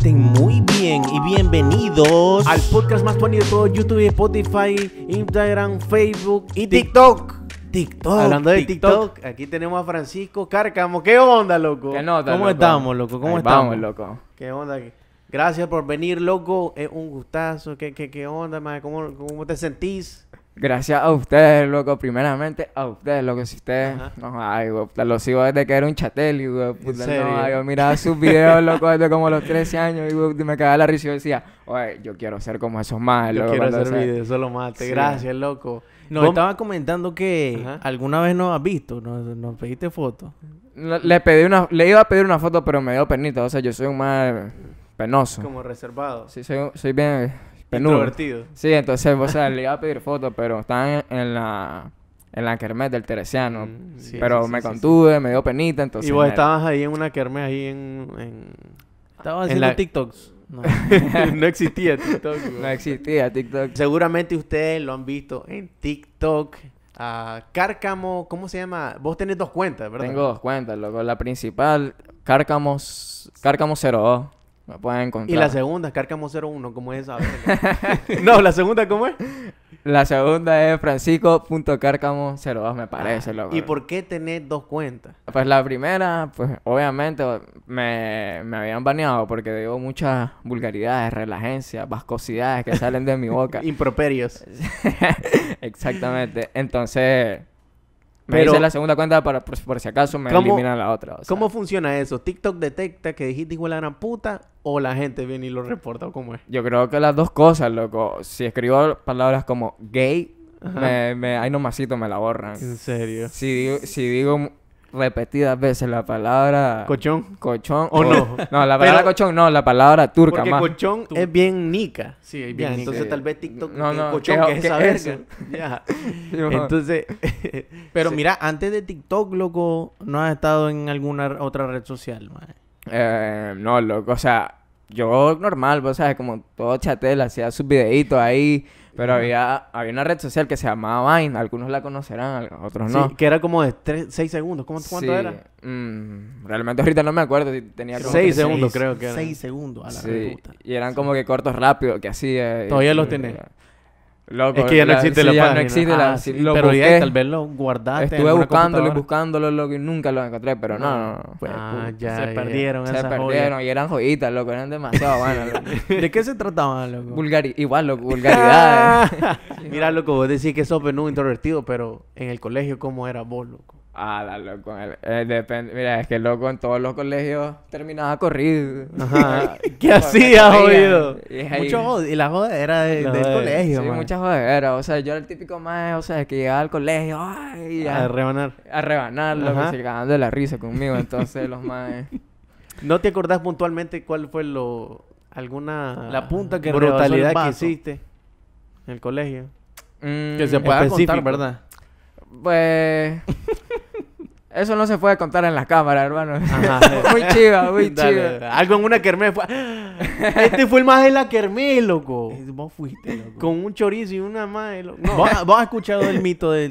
estén muy bien y bienvenidos al podcast más bonito de todo YouTube, Spotify, Instagram, Facebook y TikTok. TikTok. Hablando de TikTok, aquí tenemos a Francisco Cárcamo. ¿Qué onda, loco? ¿Cómo estamos, loco? ¿Cómo estamos? loco. ¿Qué onda? Gracias por venir, loco. Es un gustazo. ¿Qué, onda, madre? ¿Cómo, ¿Cómo te sentís? Gracias a ustedes, loco. Primeramente a ustedes, loco. Si ustedes. No, ay, güey, lo sigo desde que era un chatel, y no, ay, yo miraba sus videos, loco, desde como los 13 años, y me cagaba la risa y decía, oye, yo quiero ser como esos más, loco. Yo quiero hacer videos, eso lo Gracias, loco. Nos estaba comentando que alguna vez nos has visto, nos, pediste fotos. Le, pedí una, le iba a pedir una foto, pero me dio pernita, O sea, yo soy un más penoso. Como reservado. Sí, soy, soy bien divertido Sí, entonces, o le iba a pedir fotos, pero estaban en la en la kermés del Teresiano. Mm, pero me contuve, me dio penita, entonces... Y vos estabas ahí en una kermés, ahí en... Estabas haciendo TikToks. No. existía TikTok. No existía TikTok. Seguramente ustedes lo han visto en TikTok. Cárcamo, ¿cómo se llama? Vos tenés dos cuentas, ¿verdad? Tengo dos cuentas, loco. La principal, Cárcamos, Cárcamo 02. Me pueden encontrar. ¿Y la segunda? Cárcamo 01, ¿cómo es esa? no, ¿la segunda cómo es? La segunda es francisco.cárcamo02, me parece, ah, loco. ¿Y por qué tenés dos cuentas? Pues la primera, pues obviamente me, me habían baneado porque digo muchas vulgaridades, relajencias, vascosidades que salen de mi boca. Improperios. Exactamente. Entonces, me hice la segunda cuenta para, por, si acaso me eliminan la otra. ¿Cómo funciona eso? ¿TikTok detecta que dijiste igual a una puta o la gente viene y lo reporta o cómo es? Yo creo que las dos cosas, loco. Si escribo palabras como gay, me, me, nomasito me la borran. ¿En serio? Si si digo repetidas veces la palabra... Cochón. Cochón. O no. No, la palabra colchón cochón no, la palabra turca Porque más. colchón es bien nica. Sí, es bien Entonces tal vez TikTok es esa verga. Ya. Entonces, pero mira, antes de TikTok, loco, no has estado en alguna otra red social, Eh, no, loco, o sea, yo normal, vos sabes, como todo chatel, hacía sus videitos ahí, pero había, había una red social que se llamaba Vine, algunos la conocerán, otros no. que era como de 6 segundos, ¿Cómo, ¿cuánto era? Mm, realmente ahorita no me acuerdo si tenía como 6 segundos, creo que era. 6 segundos a la sí. Y eran como que cortos rápidos que así. Eh, Todavía los tenés es que ya no existe la, ah, la, No pero tal vez lo guardaste. Estuve buscándolo y buscándolo, loco, y nunca lo encontré, pero no, no. no ah, se perdieron esas Se perdieron y eran joyitas, loco, eran demasiado buenas. ¿De qué se trataban, loco? Vulgari igual, loco, vulgaridades. Mira, loco, vos decís que sos menudo introvertido, pero en el colegio, ¿cómo era vos, loco? Ah, la loco. El, eh, depende. Mira, es que el loco en todos los colegios terminaba corrido. Ajá. Ah, ¿Qué hacía jodido? Mucho jod y la joda era del colegio, colegio, Sí, muchas joderas. O sea, yo era el típico más, o sea, que llegaba al colegio, ay, a, rebanar. A rebanar, loco, se quedaban de la risa conmigo. Entonces, los más. ¿No te acordás puntualmente cuál fue lo alguna la punta que brutalidad que hiciste en el colegio? Mm, que se pueda contar, ¿verdad? Pues eso no se puede contar en la cámara, hermano. muy chiva, muy chiva. Algo en una kermés. Fue... ¡Ah! Este fue el más de la kermés, loco. Eh, vos fuiste, loco. Con un chorizo y una más ¿Vos, has escuchado el mito de,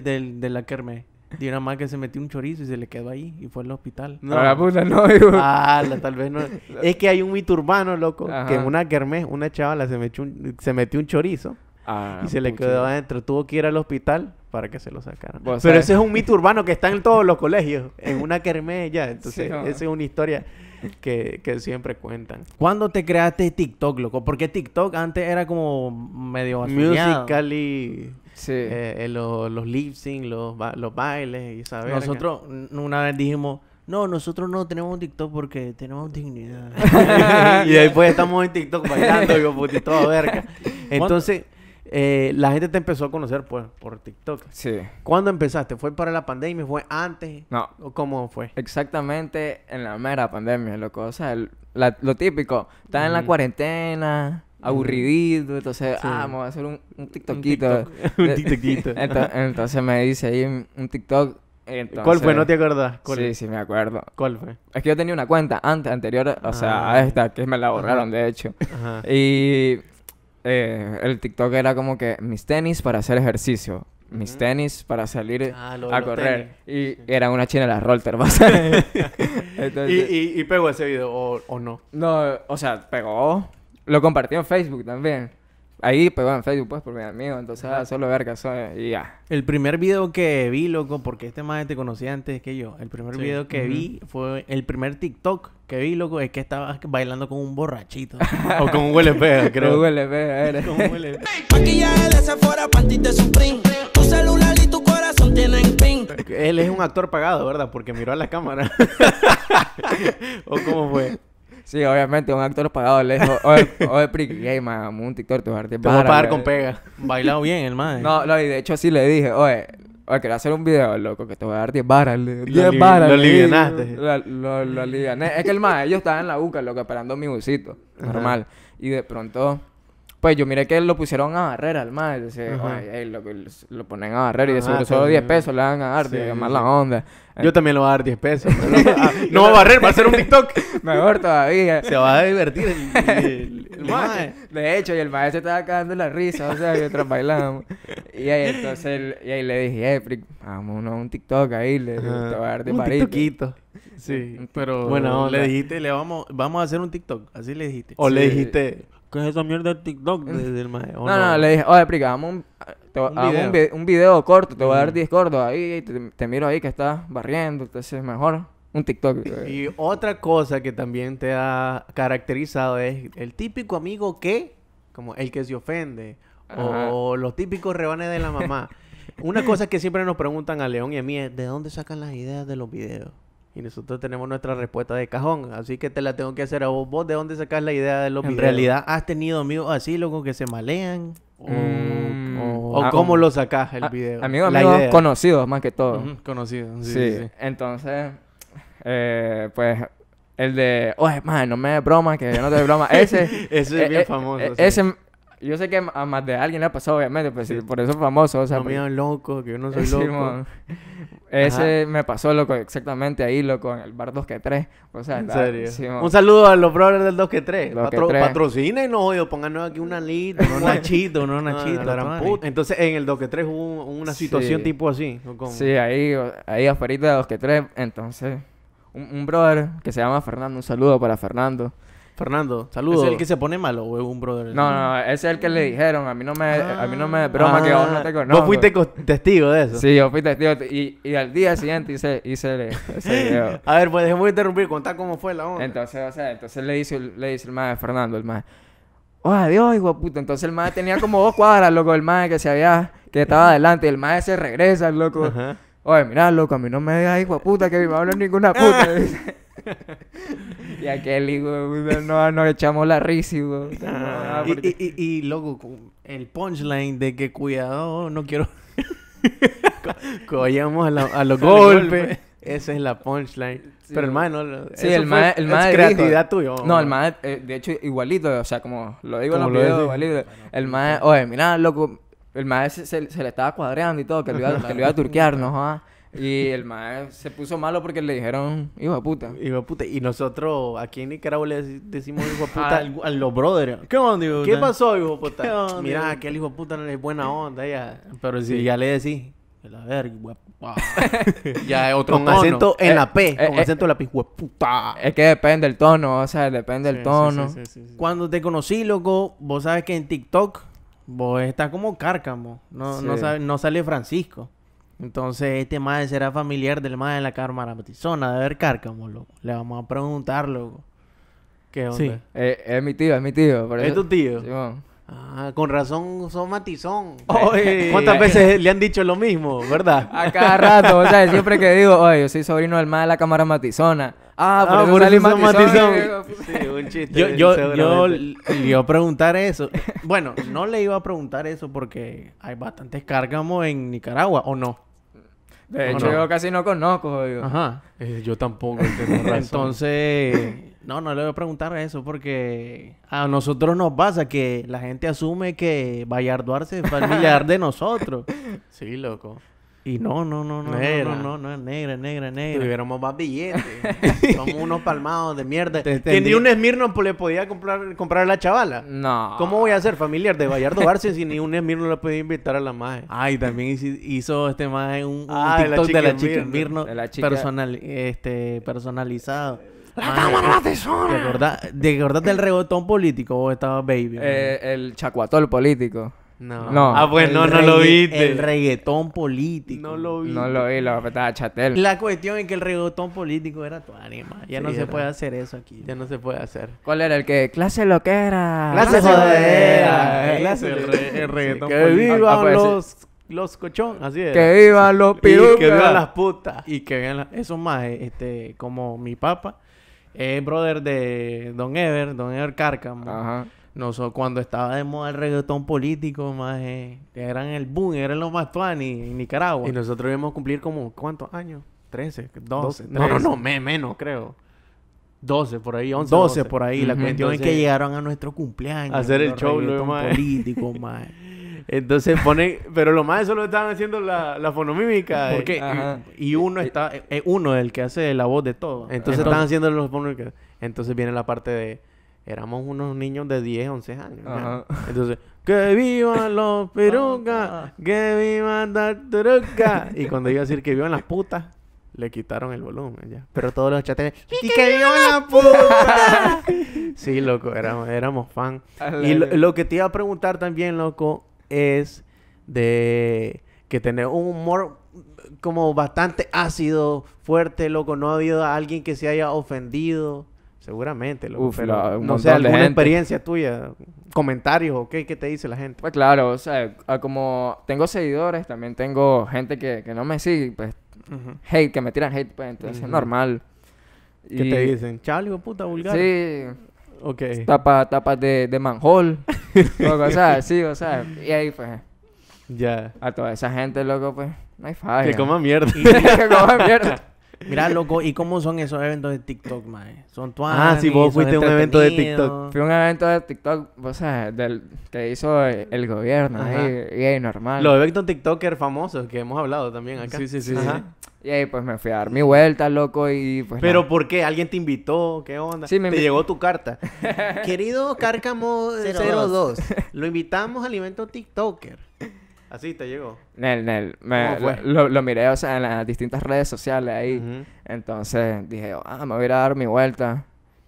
la kermés? De una más que se metió un chorizo y se le quedó ahí y fue al hospital. No, ah, pues, la puta, no, Ah, tal vez no. es que hay un mito urbano, loco, que en una kermés una chavala se metió se metió un chorizo. Ah, y se le quedó adentro. Tuvo que ir al hospital para que se lo sacaran. Pero ese es un mito urbano que está en todos los colegios, en una quermella. Entonces, esa es una historia que, que, siempre cuentan. ¿Cuándo te creaste TikTok, loco? Porque TikTok antes era como medio musical Sí. Eh, eh los, los lip sync, los, los bailes y saber. Nosotros una vez dijimos. No, nosotros no tenemos TikTok porque tenemos dignidad. y después estamos en TikTok bailando y todo verga. Entonces, eh, la gente te empezó a conocer por, pues, por TikTok. Sí. ¿Cuándo empezaste? ¿Fue para la pandemia? ¿Fue antes? No. ¿O cómo fue? Exactamente en la mera pandemia, loco. O sea, lo típico. Estás en la cuarentena, aburridito, entonces, ah, vamos a hacer un, TikTokito. Un, TikTokito. entonces, me dice ahí un TikTok. Entonces, ¿Cuál fue? ¿No te acuerdas? Sí, sí, me acuerdo. ¿Cuál fue? Es que yo tenía una cuenta antes, anterior, o sea, ah. esta, que me la borraron, de hecho. Y eh, el TikTok era como que mis tenis para hacer ejercicio, mis tenis para salir ah, a correr. Y era una china la Rolter, Entonces, ¿Y, y, y pegó ese video o, o no? No, o sea, pegó. Lo compartió en Facebook también. Ahí, pues, en Facebook, pues, por mi amigo. Entonces, ah, solo ver caso y ya. El primer video que vi, loco, porque este madre te conocía antes que yo. El primer video que vi fue el primer TikTok que vi, loco, es que estabas bailando con un borrachito. o con un WLP, creo. Con un era. con un huele Tu celular y tu corazón tienen Él es un actor pagado, ¿verdad? Porque miró a la cámara. ¿O cómo fue? Sí, obviamente, un actor pagado lejos. O lejos. o el un TikTok te va a dar Te voy a pagar con pega. Bailado bien, el mae No, no, y de hecho sí le dije, oye, oye, quería hacer un video, loco, que te voy a dar 10 barras 10 barras Lo alivianaste. Lo, lo, aliviané. es que el más, ellos estaban en la UCA, loco, esperando mi busito. Normal. Y de pronto pues yo miré que lo pusieron a barrer al maestro. Lo, lo, ponen a barrer y de ah, solo 10 pesos le van a dar, de la onda. Yo también lo voy a dar 10 pesos. Ah, no va a barrer, va a hacer un TikTok. Mejor todavía. Se va a divertir el, De hecho, y el maestro estaba cagando la risa, o sea, mientras bailábamos. Y ahí entonces y ahí le dije, eh, vámonos a un TikTok ahí, le, voy a dar de París. Un Sí, pero bueno, le dijiste, le vamos, vamos a hacer un TikTok, así le dijiste. O le dijiste, ¿Qué es esa mierda de TikTok? Oh, no, no, le dije, oye, explica, un, un, video. corto, te voy a dar 10 mm. ahí, te, miro ahí que estás barriendo, entonces es mejor un TikTok. Y, otra cosa que también te ha caracterizado es el típico amigo que, como el que se ofende, o los típicos rebanes de la mamá. Una cosa que siempre nos preguntan a León y a mí es, ¿de dónde sacan las ideas de los videos? Y nosotros tenemos nuestra respuesta de cajón. Así que te la tengo que hacer a vos. ¿Vos de dónde sacas la idea de los En realidad, ¿has tenido amigos así, loco, que se malean? O, mm. ah, cómo lo sacas el video. Amigos, amigos conocidos más que todo. conocidos, sí, Entonces, eh, pues el de, oye, no me de broma, que yo no te de broma. Ese, ese es eh, bien eh, famoso. Eh, ese yo sé que a más de alguien le ha pasado, obviamente, pues, por eso es famoso. O sea, no pues. me loco, que yo no soy loco. Ese me pasó, loco, exactamente ahí, loco, en el bar 2 que 3. O sea, ¿En serio? un saludo a los brothers del 2 que 3. Patro... Patrocina y no, oye, pónganos aquí una lista. no nachito, no nachito. Entonces, en el 2 que 3 hubo una situación tipo así. Sí, ahí, ahí afuera de 2 que 3. Entonces, un brother que se llama Fernando, un saludo para Fernando. Fernando, saludos. ¿Es el que se pone malo o un brother? No, no, ese es el que le dijeron. A mí no me, a mí no me broma que ah. vos no te conozco. Vos fuiste testigo de eso. Sí, yo fui testigo. Y, y al día siguiente hice, hice ese video. a ver, pues dejemos interrumpir, contá cómo fue la onda. Entonces, o sea, entonces le dice, le dice el maestro Fernando, el maestro. Oh, adiós, hijo puta. Entonces el maestro tenía como dos cuadras, loco, el maestro que se había, que estaba adelante. Y el maestro se regresa, loco. Ajá. Oye, mirá, loco, a mí no me digas, hijo puta, que me hablan ninguna puta. y aquel Kelly, no no, nos echamos la risa, ah, y, y, y, loco, el punchline de que cuidado, no quiero... Cogíamos a, a los golpes. Esa es la punchline. pero el no Sí, el mae. El es creatividad tuya. No, el mae, eh, de hecho, igualito. O sea, como lo digo en los videos, igualito. el mae, oye, mira, loco. El mae se, le estaba cuadreando y todo, que lo iba, a turquear, ¿no? Ah, y el mae se puso malo porque le dijeron hijo de puta. Hijo de puta. Y nosotros aquí en Nicaragua le decimos hijo de puta ah. a los brothers. ¿Qué onda, hijo ¿Qué pasó, hijo de puta? Mira, aquel hijo de puta no es buena onda. Ya. Pero si ya le decís, a ver wow. ya es otro Con eh, eh, eh, acento en la P, con acento en la P, puta. Es que depende el tono, o sea, depende del el tono. Cuando te conocí, loco, vos sabes que en TikTok vos estás como cárcamo. No, no, no sale Francisco. Entonces, este madre será familiar del madre de la cámara matizona de ver Cárcamo, loco. Le vamos a preguntar, loco. ¿Qué onda? Eh, es mi tío, es mi tío. Por ¿Es tu tío? Ah, con razón son matizón. ¿Cuántas veces le han dicho lo mismo, verdad? A cada rato, o sea, siempre que digo, oye, yo soy sobrino del madre de la cámara matizona. Ah, ah por, por matizón. Sí, un chiste. Yo, yo, yo le iba a preguntar eso. Bueno, no le iba a preguntar eso porque hay bastantes cárcamos en Nicaragua, ¿o no? De hecho, yo casi no conozco. Ajá. Eh, yo tampoco. Razón. Entonces, no, no le voy a preguntar eso porque a nosotros nos pasa que la gente asume que Vallardo Arce es familiar de nosotros. Sí, loco. Y no, no, no, no, no, no, no, es negra, negra, negra. Tuviéramos más billetes. Somos unos palmados de mierda. Que ni un Esmirno le podía comprar, comprar a la chavala. No. ¿Cómo voy a ser familiar de Bayardo Barcia si ni un Esmirno le podía invitar a la maje? Ay, también hizo este maje un, ah, TikTok de la chica Esmirno. Personal, este, personalizado. La cámara de ¿Te acordás, del regotón político o estaba baby? Eh, el chacuatol político. No. no. Ah, bueno pues, no, no lo viste. El reggaetón político. No lo vi. No lo vi, lo apretaba Chatel. La cuestión es que el reggaetón político era tu anima. Ya no se puede hacer eso aquí. Ya no se puede hacer. ¿Cuál era el que? Clase lo que era. Clase jodera. Clase el, reggaetón que político. Que ah, pues, vivan los, los cochón. Así es. Que vivan los pirucas. que vivan las putas. Y que vean las... Eso más, eh, este, como mi papá. Es brother de Don Ever, Don Ever Cárcamo. Ajá. No cuando estaba de moda el reggaetón político, más eh, eran el boom, eran los más en Nicaragua. Y nosotros íbamos a cumplir como, ¿cuántos años? 13, 12. No, no, no, menos, creo. 12 por ahí, 11. 12, por ahí. La cuestión es que llegaron a nuestro cumpleaños. hacer el show, político, más. Entonces ponen, pero lo más eso lo estaban haciendo la, la fonomímica. Eh. Porque, y, y uno está, eh, uno es el que hace la voz de todo. Entonces, están haciendo los fonomímicos. Entonces viene la parte de éramos unos niños de 10, 11 años. Entonces, que vivan los perucas, que vivan truca y cuando iba a decir que vivan las putas, le quitaron el volumen ya. Pero todos los chatines, ¡y, que vivan las putas! sí, loco, éramos, éramos fan. y lo, lo que te iba a preguntar también, loco, es de que tener un humor como bastante ácido, fuerte, loco. No ha habido a alguien que se haya ofendido. Seguramente. Loco, pero, la, no sé, alguna experiencia tuya, comentarios o okay, qué, te dice la gente. Pues claro, o sea, como tengo seguidores, también tengo gente que, que no me sigue, pues hate, que me tiran hate, pues entonces es normal. ¿Qué te dicen? de puta, vulgar. Sí. Ok. Tapas tapa de, de o sea, sí, o sea, y ahí pues... Ya. A toda esa gente, loco, pues, no hay falla. Que coma mierda. que coma mierda. Mira, loco, ¿y cómo son esos eventos de TikTok, mae? Son tu Ah, sí, vos fuiste a un evento de TikTok. Fui a un evento de TikTok, o sea, del, que hizo el gobierno, y, ahí, normal. Los eventos TikToker famosos que hemos hablado también acá. Sí, sí, sí. Y ahí pues me fui a dar mi vuelta, loco, y pues... ¿Pero por qué? ¿Alguien te invitó? ¿Qué onda? Sí, me Te llegó tu carta. Querido Cárcamo 02, lo invitamos al evento TikToker. Así te llegó. Nel, Nel. Me, lo, lo, miré, o sea, en las distintas redes sociales ahí. Entonces dije, ah, me voy a ir a dar mi vuelta.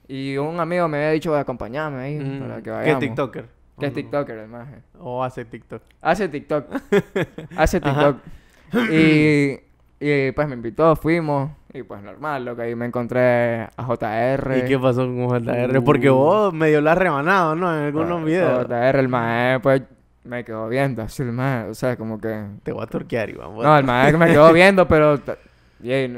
Y un amigo me había dicho, acompañarme ahí uh -huh. para que vayamos. ¿Qué TikToker? ¿Qué es TikToker, el maje? O hace TikTok. Hace TikTok. hace TikTok. y, pues me invitó, fuimos. Y pues normal, lo que ahí me encontré a JR. ¿Y qué pasó con JR? Porque uh. vos medio la has rebanado, ¿no? En algunos pues, videos. JR, el maje, pues me quedó viendo así el maestro. o sea, como que... Te voy a torquear, Iván. No, el maestro me quedó viendo, pero...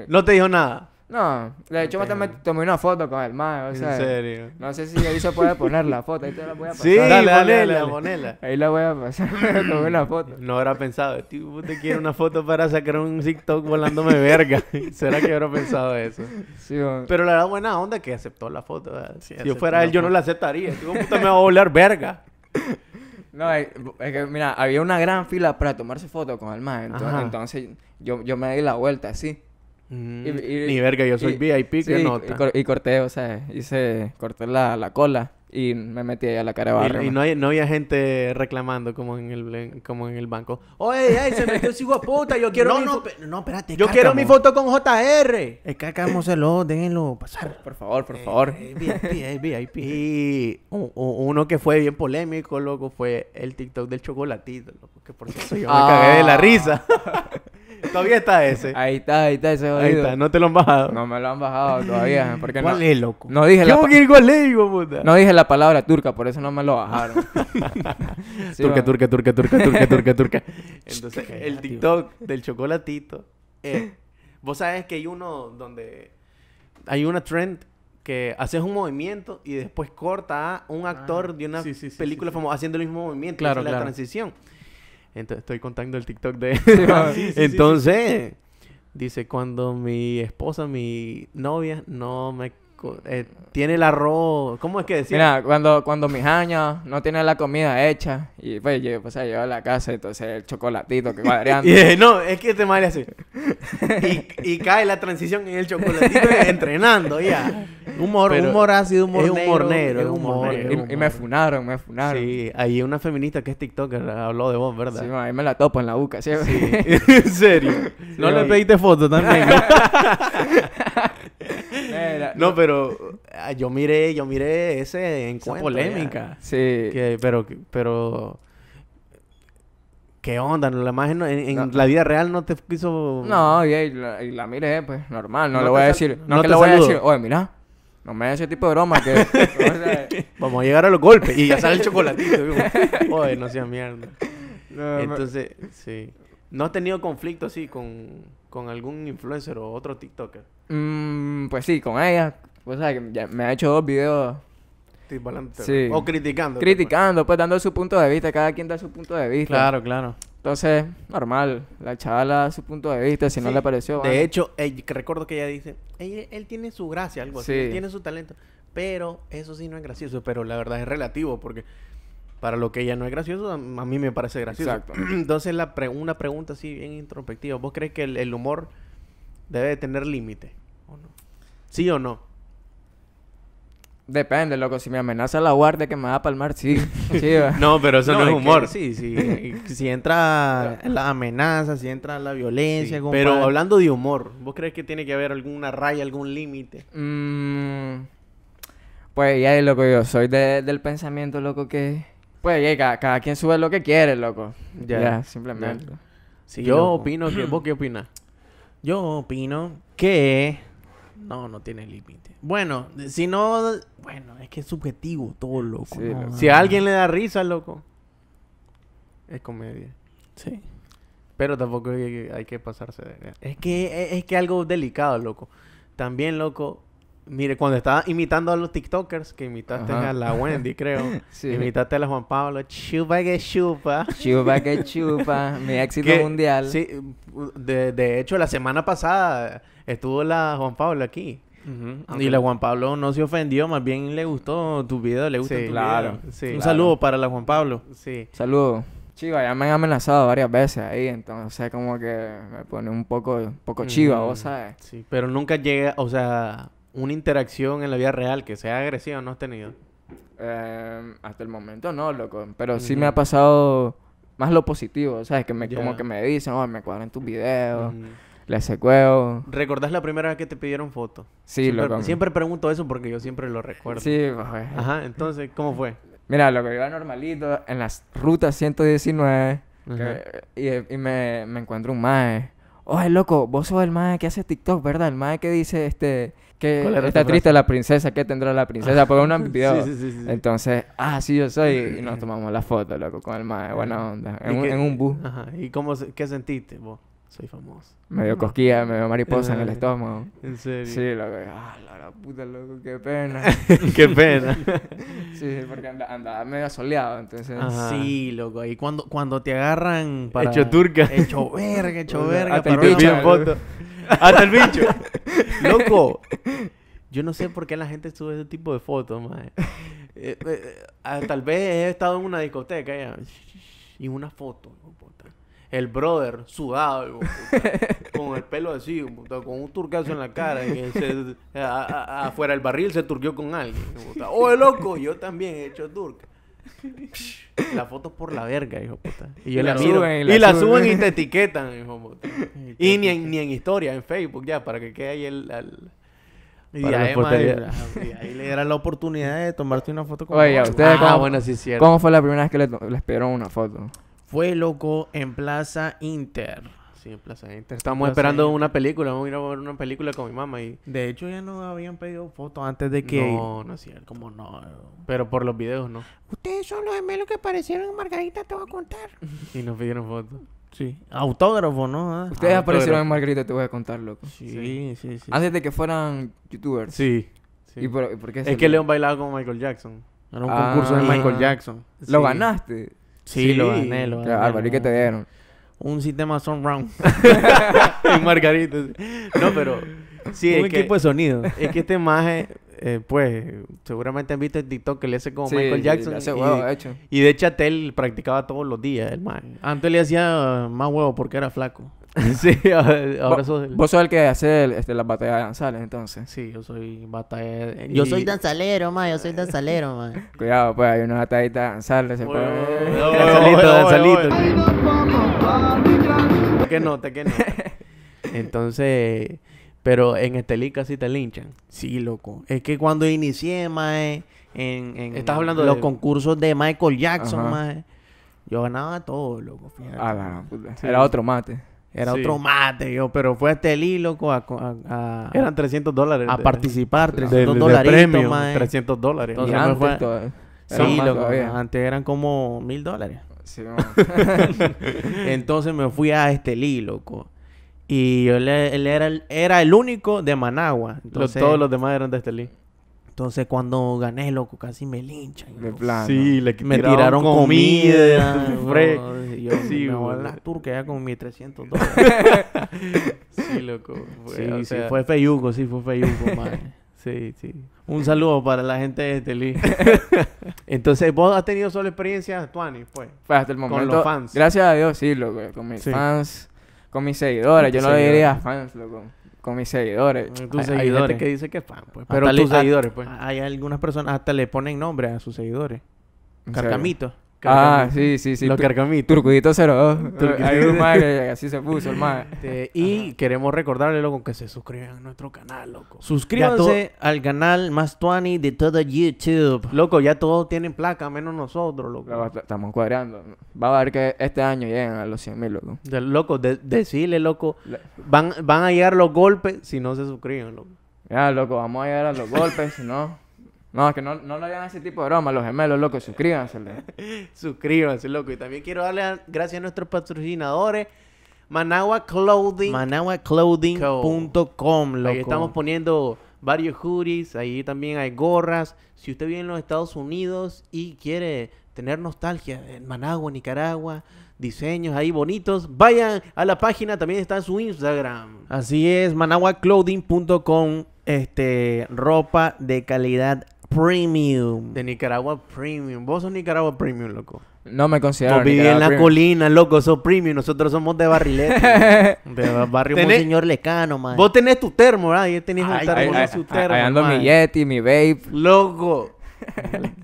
no. te dijo nada. No, de hecho, me tomé una foto con el maestro. o sea... ¿En serio? No sé si ahí se puede poner la foto, ahí te la voy a pasar. Sí, dale, dale, dale, dale. Ahí la voy a pasar, tomé una foto. No habrá pensado, este te quiere una foto para sacar un TikTok volándome verga. ¿Será que habrá pensado eso? Sí, Pero la verdad, buena onda que aceptó la foto. si yo fuera él, yo no la aceptaría. Tío, este puta me va a volar verga. No, es, que, mira, había una gran fila para tomarse fotos con el man. Entonces, yo, yo me di la vuelta así. Mm, y, ver Ni yo soy VIP, que nota. Y, y, corté, o sea, hice, corté la, la cola y me metí ahí a la cara de Y, no, había gente reclamando como en el, como en el banco. Oye, ay, se metió ese hijo puta, yo quiero no, mi no, espérate. Yo quiero mi foto con JR. Es denlo. déjenlo pasar. Por favor, por eh, favor. Eh, eh, VIP, uno que fue bien polémico, loco, fue el TikTok del chocolatito, loco, que por eso yo me ah. cagué de la risa. Todavía está ese. Ahí está, ahí está ese jodido. Ahí está, no te lo han bajado. No me lo han bajado todavía. Porque ¿Cuál no, es, loco? No dije la cuál es, hijo puta? No dije la palabra turca, por eso no me lo bajaron. turca, turca, turca, turca, turca, turca, turca. Entonces, el TikTok del chocolatito. Eh, vos sabés que hay uno donde hay una trend que haces un movimiento y después corta a un actor ah, de una película famosa haciendo el mismo movimiento. Claro, claro. la transición. Entonces, estoy contando el TikTok de... entonces, dice, cuando mi esposa, mi novia, no me eh, tiene el arroz. ¿Cómo es que decía? Mira, cuando, cuando mis años no tiene la comida hecha, y pues yo pues, a la casa, entonces el chocolatito que cuadreando. y no, es que te este madre así. Y, cae la transición en el chocolatito entrenando, ya. Humor, humor ácido, humor es negro. y, me funaron, me funaron. Sí, ahí una feminista que es TikToker habló de vos, ¿verdad? Sí, ahí me la topo en la boca, Sí. ¿En serio? no le pediste foto también no, pero ah, yo miré, yo miré ese encuentro. Esa polémica. Sí. Que, pero, pero. ¿Qué onda? La imagen en, la vida real no te quiso. No, y, la, miré, pues normal. No, le voy a decir. No, que le voy a decir, oye, mira. No me hagas ese tipo de broma que... Vamos a llegar a los golpes y ya sale el chocolatito. Oye, no seas mierda. Entonces, sí. ¿No has tenido conflicto así con...? con algún influencer o otro TikToker? Mm, pues sí, con ella. Pues sea, que ya me ha hecho dos videos. Sí. O criticando. Pues. Criticando, pues. dando su punto de vista. Cada quien da su punto de vista. Claro, claro. Entonces, normal. La chavala su punto de vista, si no le pareció. De hecho, recuerdo que ella dice, él, tiene su gracia, algo sí. así. Él tiene su talento. Pero eso sí no es gracioso. Pero la verdad es relativo porque para lo que ya no es gracioso, a, mí me parece gracioso. Exacto. Entonces, la una pregunta así bien introspectiva. ¿Vos crees que el, humor debe tener límite o no? ¿Sí o no? Depende, loco. Si me amenaza la guardia que me va a palmar, sí. sí no, pero eso no, es, humor. sí, sí. si entra la amenaza, si entra la violencia. pero hablando de humor, ¿vos crees que tiene que haber alguna raya, algún límite? Mm, pues ya, loco, yo soy del pensamiento, loco, que pues, yeah, cada, quien sube lo que quiere, loco. Ya, simplemente. yo opino que... ¿Vos qué opinas? Yo opino que... No, no tiene límite. Bueno, si no... Bueno, es que es subjetivo todo, loco. Si a alguien le da risa, loco... Es comedia. Sí. Pero tampoco hay, que pasarse de... Es que es, es que algo delicado, loco. También, loco, Mire, cuando estaba imitando a los TikTokers, que imitaste a la Wendy, creo. sí. Imitaste a la Juan Pablo. Chupa que chupa. Chupa que chupa. Mi éxito mundial. Sí, de, hecho, la semana pasada estuvo la Juan Pablo aquí. Y la Juan Pablo no se ofendió, más bien le gustó tu video, le gustó tu claro, video. Sí, Un saludo para la Juan Pablo. Sí. Saludo. Chiva, ya me han amenazado varias veces ahí, entonces como que me pone un poco, poco chiva, ¿o vos mm. sabes. Sí, pero nunca llega, o sea, una interacción en la vida real que sea agresiva no has tenido? Em, hasta el momento no, loco. Pero sí me ha pasado más lo positivo, ¿sabes? Que me, como que me dicen, oh, me cuadran tus videos. ...les ¿Recordás la primera vez que te pidieron foto? Sí, siempre, loco. Siempre pregunto eso porque yo siempre lo recuerdo. Sí, pues. Ajá, entonces, ¿cómo fue? Mira, lo que iba normalito en las rutas 119 y, me, me, encuentro un mae. Oye, loco, vos sos el mae que hace TikTok, ¿verdad? El mae que dice, este, ¿Qué, está triste la princesa, ¿qué tendrá la princesa? Ah. Porque un video. Sí, Entonces, ah, sí, yo soy. Y nos tomamos la foto, loco, con el mae, buena onda. En, un, bus. Ajá. ¿Y cómo, qué sentiste vos? Soy famoso. Medio cosquilla, medio mariposa en el estómago. ¿En serio? Sí, loco. Ah, la, puta, loco, qué pena. qué pena. sí, porque andaba, medio soleado, entonces. Sí, loco. Y cuando, cuando te agarran para... Hecho turca. Hecho verga, hecho verga. para el foto. Hasta el bicho. Loco. Yo no sé por qué la gente sube ese tipo de fotos, eh, eh, eh, ah, tal vez he estado en una discoteca y ah, una foto, El brother sudado, con el pelo así, con un turcazo en la cara, y afuera del barril se turqueó con alguien. ¡Oh, loco! Yo también he hecho turca la foto por la verga, hijo puta. Y yo la, suben, miro. Y la, suben y te etiquetan, hijo puta. Y ni en, ni en historia, en Facebook, ya, para que quede ahí el. Y, ahí le dieron la oportunidad de tomarte una foto con ustedes. Ah, bueno, sí, cierto. ¿Cómo fue la primera vez que le les una foto? Fue loco en Plaza Inter sí, en Plaza Estamos esperando una película, vamos a ir a ver una película con mi mamá y... De hecho, ya nos habían pedido fotos antes de que... No, no es cierto. no? Pero por los videos, no. Ustedes son los gemelos que aparecieron en Margarita, te voy a contar. y nos pidieron fotos. Sí. Autógrafo, ¿no? Ah. Ustedes aparecieron en Margarita, te voy a contar, loco. Sí, sí, sí. Antes de que fueran youtubers. Sí. ¿Y por, qué es que León bailaba con Michael Jackson. Era un concurso de ah. Michael Jackson. ¿Lo ganaste? Sí, lo gané, lo gané. ¿y qué te dieron? un sistema surround Y Margarita. No, pero sí, un equipo de sonido. Es que este maje eh, pues seguramente han visto el TikTok que le hace como Michael Jackson. y, de hecho. y, de hecho practicaba todos los días el maje. Antes le hacía más huevo porque era flaco. sí, ahora sos Vos sos el que hace este, las batallas de danzales, entonces. Sí, yo soy batalla... Yo soy danzalero, ma, yo soy danzalero, ma. Cuidado, pues, hay unas batallitas danzales. Se puede... danzalito, danzalito. que no, te que no. entonces... Pero en Estelica sí te linchan. Sí, loco. Es que cuando inicié, ma, en, en ¿Estás hablando de...? los concursos de Michael Jackson, ma... yo ganaba todo, loco. Ah, la Era otro mate. Era otro mate, yo, pero fue a Estelí, loco, a, Eran 300 dólares. A participar, 300 dólares. 300 dólares. antes, loco, antes eran como mil dólares. Entonces me fui a Estelí, loco. Y él era, el, único de Managua. todos los demás eran de Estelí. Entonces cuando gané, loco, casi me linchan. De plano. Sí, me tiraron, comida. comida yo sí, me voy a con mis 300 dólares. sí, loco. Fue, sí, sí, fue feyuco, sí, fue feyuco, man. Sí, sí. Un saludo para la gente de Estelí. Entonces, ¿vos has tenido solo experiencias, Twani, pues? pues? hasta el momento. Con los fans. Gracias a Dios, sí, loco. Con mis fans, con mis seguidores. yo no diría fans, loco con mis seguidores. Tus hay, seguidores. que dice que es fan, pues. Pero tus seguidores, pues. Hay algunas personas hasta le ponen nombre a sus seguidores. Carcamito. Ah, sí, sí, sí. Los mi Turcudito 02. Turcudito. Hay un así se puso, el mal este, y queremos recordarle, loco, que se suscriban a nuestro canal, loco. Suscríbanse al canal Más Tuani de todo YouTube. Loco, ya todos tienen placa, menos nosotros, loco. Estamos cuadrando. Va a ver que este año lleguen a los 100 mil, loco. loco, de, decirle, loco. Van, van a llegar los golpes si no se suscriben, loco. Ya, loco, vamos a llegar a los golpes, si no... No, es que no, no le hagan ese tipo de broma los gemelos, loco, suscríbanse. suscríbanse, loco. Y también quiero darle gracias a nuestros patrocinadores, Managua Clothing. ManaguaClothing.com, loco. Ahí estamos poniendo varios hoodies, ahí también hay gorras. Si usted viene en los Estados Unidos y quiere tener nostalgia en Managua, Nicaragua, diseños ahí bonitos, vayan a la página, también está su Instagram. Así es, managuaclothing.com, este, ropa de calidad Premium. De Nicaragua Premium. Vos sos Nicaragua Premium, loco. No me considero. Vos vivís en la colina, loco, sos premium. Nosotros somos de barrilete. de barrio un señor Lecano, man. Vos tenés tu termo, ¿verdad? Yo tenés un termo su termo. Ahí ando mi Yeti, mi Vape. Loco.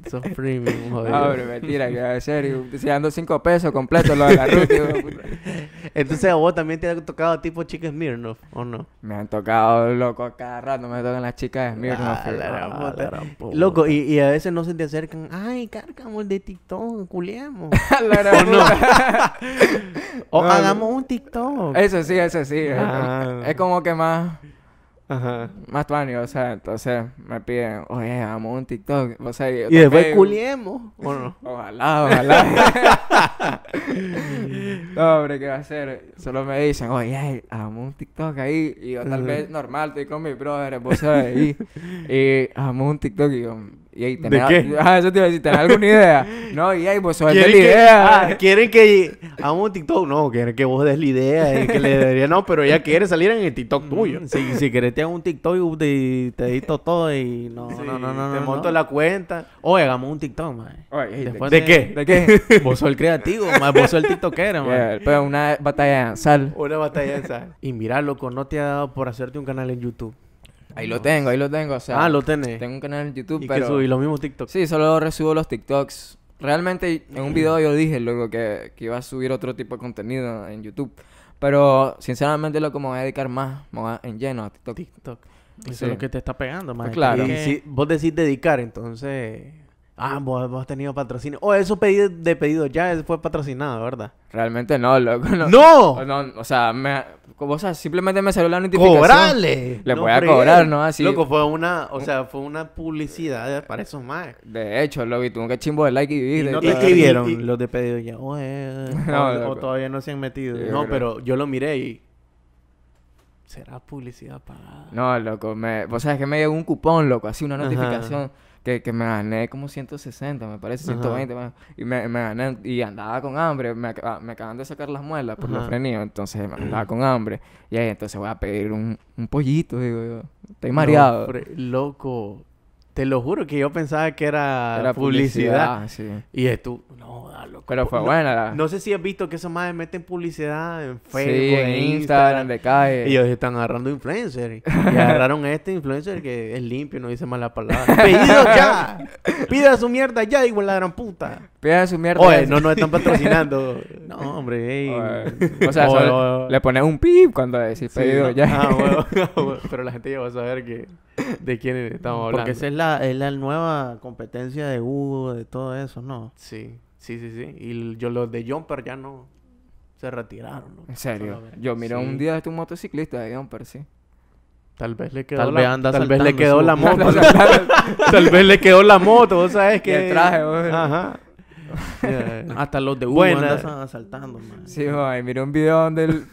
Son premium, joder. No, mentira, que en serio. Si ando 5 pesos completo lo de la ruta. Entonces, ¿a vos también te han tocado tipo chicas Smirnoff o no? Me han tocado, loco, cada rato me tocan las chicas Smirnoff. Ah, ah, loco, y, a veces no se te acercan. Ay, cargamos el de TikTok, culiamos. ¿O no? o hagamos un TikTok. Eso sí, eso sí. es ah. como que más... Ajá. Más año. o sea, entonces me piden, oye, hagamos un TikTok. O sea, y, y después culiemos. no ojalá, ojalá. no, hombre, ¿qué va a hacer? Solo me dicen, oye, hagamos un TikTok ahí. Y yo, tal vez normal, estoy con mis brother, vos sabes, y, y hagamos un TikTok. Y yo, y ¿De qué? Ah, eso te iba a decir, ¿tenés alguna idea? No, y ahí, pues sos la idea. Ah, quieren que hagamos un TikTok. No, quieren que vos des la idea que le debería. No, pero ella quiere salir en el TikTok mm, tuyo. Sí, si querés, te hago un TikTok y te edito todo y no, no, no, no. Te monto la cuenta. Oye, hagamos un TikTok, man. ¿de, qué? ¿De qué? Vos sos el creativo, man. Vos sos el TikTokero, man. pero una batalla de sal. Una batalla de sal. Y mira, loco, no te ha dado por hacerte un canal en YouTube. Ahí lo tengo, ahí lo tengo. O sea, ah, lo tenés. Tengo un canal en YouTube, ¿Y pero... que subí los mismos TikToks? Sí, solo resubo los TikToks. Realmente, en un video yo dije, luego, que, iba a subir otro tipo de contenido en YouTube. Pero, sinceramente, lo que me voy a dedicar más, me voy a, en lleno a TikTok. Eso es lo que te está pegando, más. Pues claro. Y si eh. vos decís dedicar, entonces... Ah, vos, has tenido patrocinio. O oh, eso pedí de pedido ya fue patrocinado, ¿verdad? Realmente no, loco. No. o sea, me, simplemente me salió la notificación. ¡Cobrale! Le voy a cobrar, ¿no? Así. Loco, fue una, o sea, fue una publicidad para eso más. De hecho, loco, y tuvo que chimbo de like y vivir. no te escribieron los de pedido ya? Oh, eh, o, todavía no se han metido. no, pero yo lo miré y... ¿Será publicidad pagada? No, loco, me... Vos es que me llegó un cupón, loco, así una notificación que, que me gané como 160, me parece, 120, y me, me, gané, y andaba con hambre, me, ah, me acaban de sacar las muelas por los frenos entonces me andaba con hambre, y ahí entonces voy a pedir un, un pollito, digo yo, estoy mareado. loco, te lo juro que yo pensaba que era, publicidad. Y es tú, no, loco. Pero fue buena. La... No sé si has visto que esos madres meten publicidad en Facebook, sí, en, Instagram, de calle. Y ellos están agarrando influencers. Y agarraron a este influencer que es limpio, no dice malas palabras. ¡Pedido ya! ¡Pida su mierda ya, igual la gran puta! Pida su mierda. Oye, no nos están patrocinando. no, hombre. O sea, le pones un pip cuando decís pedido ya. Ah, Pero la gente ya va a saber que... de quién estamos hablando. Porque esa es la, es la nueva competencia de Hugo, de todo eso, ¿no? Sí, sí, sí, sí. Y yo, los de Jumper ya no se retiraron. ¿no? En serio. Yo miré un día a este un motociclista de Jumper, sí. Tal vez le quedó, tal la, anda tal vez le quedó la moto. tal vez le quedó la moto, vos sabes que... El traje, güey. Ajá. Hasta los de Hugo andan asaltando, eh. man. Sí, güey. Miré un video donde él...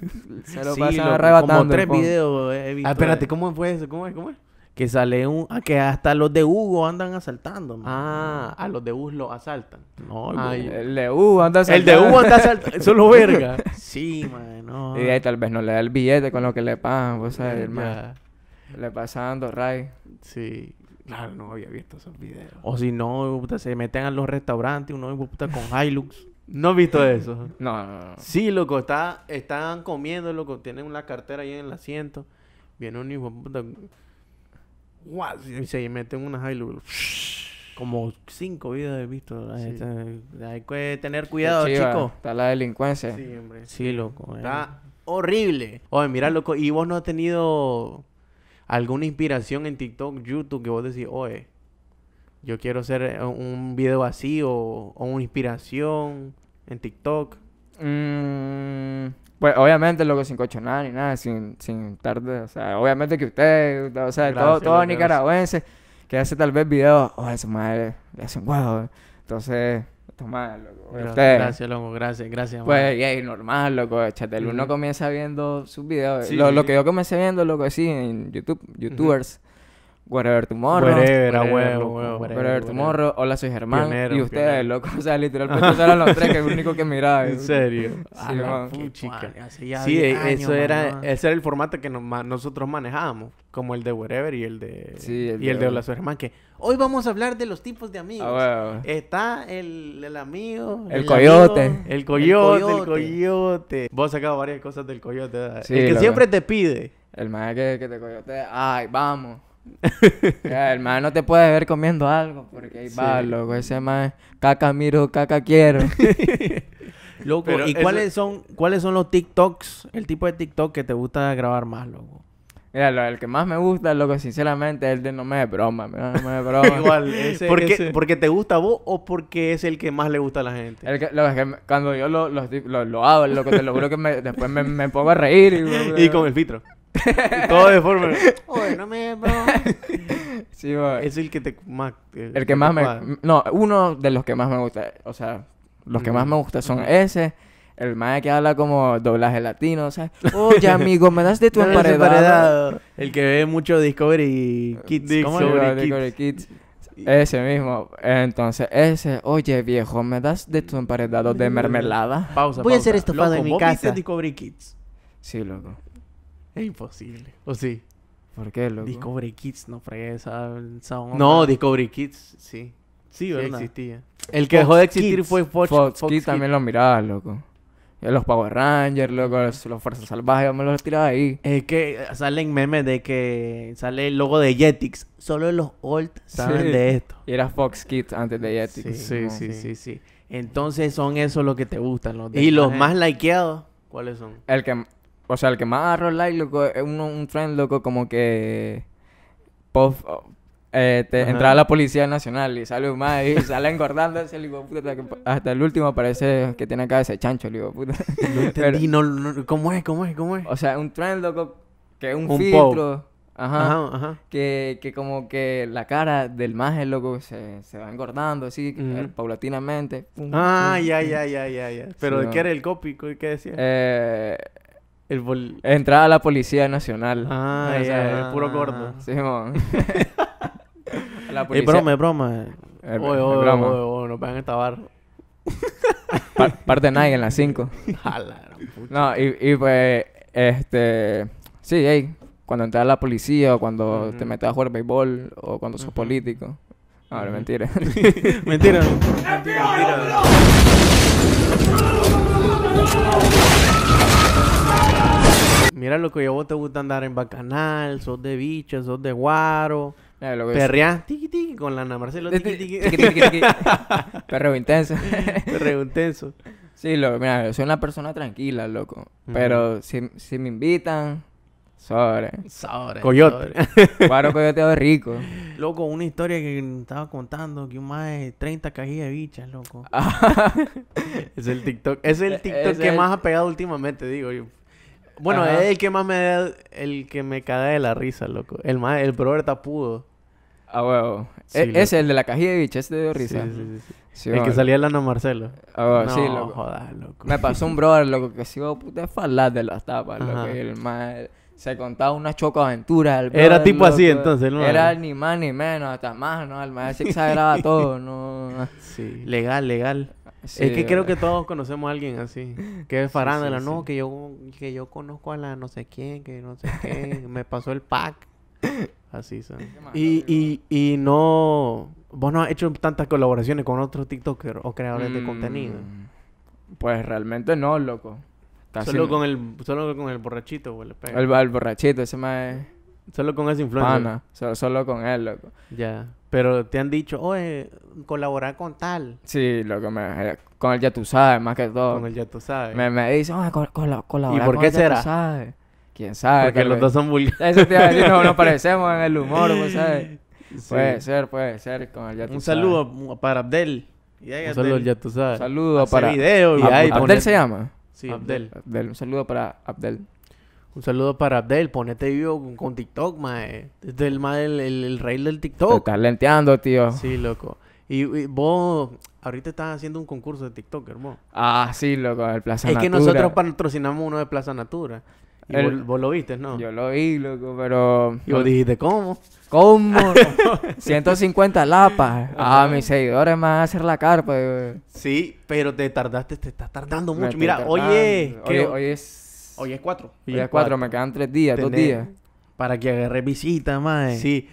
se lo pasaba arrebatando. Como tres videos güey. Ah, espérate, ¿cómo fue eso? ¿Cómo es? ¿Cómo es? que sale un... Ah, que hasta los de Hugo andan asaltando. Man. Ah, a los de Hugo los asaltan. No, Ay, el de Hugo anda asaltando. El de Hugo anda asaltando. Eso lo verga. Sí, man, no. Y ahí tal vez no le da el billete con lo que le pagan, vos sabes, hermano. Le pasando, Ray. Sí. Claro, no había visto esos videos. O si no, puta, se meten a los restaurantes, uno puta con Hilux. ¿No he visto eso? no, no, no, Sí, loco, está, están comiendo, loco, tienen una cartera ahí en el asiento. Viene un hijo puta y se meten unas Hilux. Como cinco videos he visto. Hay, que tener cuidado, chicos. Está la delincuencia. Sí, hombre. loco. Eh. Está horrible. Oye, mira, mm. loco. ¿Y vos no has tenido alguna inspiración en TikTok, YouTube que vos decís, oye, yo quiero hacer un video así o, o una inspiración en TikTok? Mm, pues obviamente, loco, sin cochonar ni nada, sin, sin tarde, o sea, obviamente que usted, o sea, todo, todo nicaragüense que hace tal vez videos, o oh, esa madre, le hacen huevo. entonces... Toma, loco. gracias, loco. Gracias, gracias. Pues, yeah, normal, loco. uno comienza viendo sus videos. Lo, que yo comencé viendo, loco, así en YouTube, YouTubers. Whatever Tomorrow. Whatever, huevo, Whatever Tomorrow. Hola, soy Germán. y ustedes, loco. O sea, literalmente pues, eran los tres que es el único que miraba. ¿En serio? sí, chica. sí, e, eso, era, ese era el formato que nosotros manejábamos. Como el de Whatever y el de... y el de Hola, soy Germán. Que hoy vamos a hablar de los tipos de amigos. Está el, amigo... El, coyote. el coyote. El coyote. Vos has sacado varias cosas del coyote. el que siempre te pide. El más que, que te coyote. Ay, vamos. ya, hermano, no te puedes ver comiendo algo porque ahí va, loco. Ese más caca miro, caca quiero. loco, ¿y cuáles son cuáles son los TikToks, el tipo de TikTok que te gusta grabar más, loco? Mira, el que más me gusta, loco, sinceramente, es el de no me de broma, no me broma. Igual, ese, ¿Por ¿Porque te gusta a vos o porque es el que más le gusta a la gente? cuando yo lo, lo, lo, lo hago, te lo juro que después me, pongo a reír. y con el filtro. Todo deforme. Oye, no me... sí, Es el que te más... El, que más me... No, uno de los que más me gusta. O sea, los que más me mm. gusta son ese... El más que habla como doblaje latino, o sea, oye amigo, me das de tu emparedado. El que ve mucho Discovery Kids. Discovery, Kids. Ese mismo. Entonces, ese, oye viejo, ¿me das de tu emparedado de mermelada? Pausa, Voy a hacer estofado en mi casa. Discovery Kids? Sí, loco. Es imposible. ¿O sí? ¿Por qué, loco? Discovery Kids, no fregué esa, esa No, Discovery Kids, sí. Sí, ¿verdad? existía. El que dejó de existir fue Fox, Kids. Fox Kids. también lo miraba, loco. Los Power Rangers, loco, los, Fuerzas Salvajes, me los tiraba ahí. Es que salen memes de que sale el logo de Jetix. Solo los old saben de esto. Y era Fox Kids antes de Jetix. Sí, sí, sí, sí, Entonces son esos los que te gustan. Los y los ¿eh? más likeados, ¿cuáles son? El que o sea, el que más agarró like, loco, es un, un trend, loco, como que. Pof, oh, eh, entraba la Policía Nacional y sale un más y sale engordando ese digo, puta, hasta el último parece que tiene acá ese chancho, le digo, puta. No no, no, ¿cómo es? ¿Cómo es? ¿Cómo es? O sea, un trend, loco, que es un, filtro. Ajá, ajá, ajá. Que, que, como que la cara del maje, loco, se, se va engordando así, eh, paulatinamente. ah, ya, ya, ya, ya, ya. ¿Pero qué era el copy? ¿Qué decía? Eh, el Entrada a la Policía Nacional. Ah, ah puro gordo. Sí, la eh, policía... Es broma, eh. Eh, es broma. Oye, oye, oye, parte Nike en las 5. no, y, pues, este... Sí, hey, cuando entras a la policía o cuando te metes a jugar béisbol o cuando sos político. No, no, mentira. mentira. Mira lo que yo vos te gusta andar en bacanal, sos de bicho, sos de guaro. perría, tiki tiki con la Ana Marcelo, tiki tiki. Perreo intenso. Perreo intenso. Sí, loco, mira, soy una persona tranquila, loco. Pero si, si me invitan, sobre. Sobre. Coyote. Sobre. Guaro coyoteado rico. Loco, una historia que estaba contando que un más de 30 cajillas de bichas, loco. es el TikTok. Es el TikTok que más ha pegado últimamente, digo yo. Bueno, es el que más me da, el que me caga de la risa, loco. El más, el brother tapudo. Ah, huevo. E, ese, el de la cajilla de bichas, de risa. Sí, sí, sí. el que salía el Ana Marcelo. Ah, sí, loco. loco. Me pasó un brother, loco, que se iba puta falar de las tapas, loco. el más... Se contaba una chocoaventura. aventura. era tipo así entonces, ¿no? Era ni más ni menos, hasta más, ¿no? El maestro se exageraba todo, ¿no? Sí. Legal, legal es que creo eh, que todos conocemos a alguien así. Que es farándula, no, que yo que yo conozco a la no sé quién, que no sé qué, me pasó el pack. Así son. Y, y, y no vos no has hecho tantas colaboraciones con otros TikTokers o creadores de mm. contenido. Pues realmente no, loco. solo con el solo con el borrachito, güey, pues, pega. El, el borrachito, ese más Solo con ese influencer. solo, solo con él, loco. Ya. Pero te han dicho, oye, colaborar con tal. Sí, que me, eh, con el ya tú sabes, más que todo. Con el ya tú sabes. Me, me dicen, oye, col, col, colaborar ¿Y por qué será? ¿Quién sabe? Porque los dos son muy... Eso te iba a nos parecemos en el humor, pues, ¿sabes? Puede ser, puede ser, con el ya tú Un saludo para Abdel. Y un saludo, ya tú sabes. Un saludo para... video Abdel se llama. Sí, Abdel. Abdel. Un saludo para Abdel. Un saludo para Abdel, ponete vivo con, TikTok, mae. Es del el, rey del TikTok. Te estás lenteando, tío. Sí, loco. Y, vos ahorita estás haciendo un concurso de TikTok, hermano. Ah, sí, loco, el Plaza es Natura. Es que nosotros patrocinamos uno de Plaza Natura. Y vos, lo viste, ¿no? Yo lo vi, loco, pero... Y vos dijiste, ¿cómo? ¿Cómo? 150 lapas. Ah, mis seguidores me van a hacer la carpa. Sí, pero te tardaste, te estás tardando mucho. Mira, oye... Oye, que... oye es Hoy es cuatro. Hoy, es cuatro. me quedan tres días, dos días. Para que agarre visita, mae. Sí.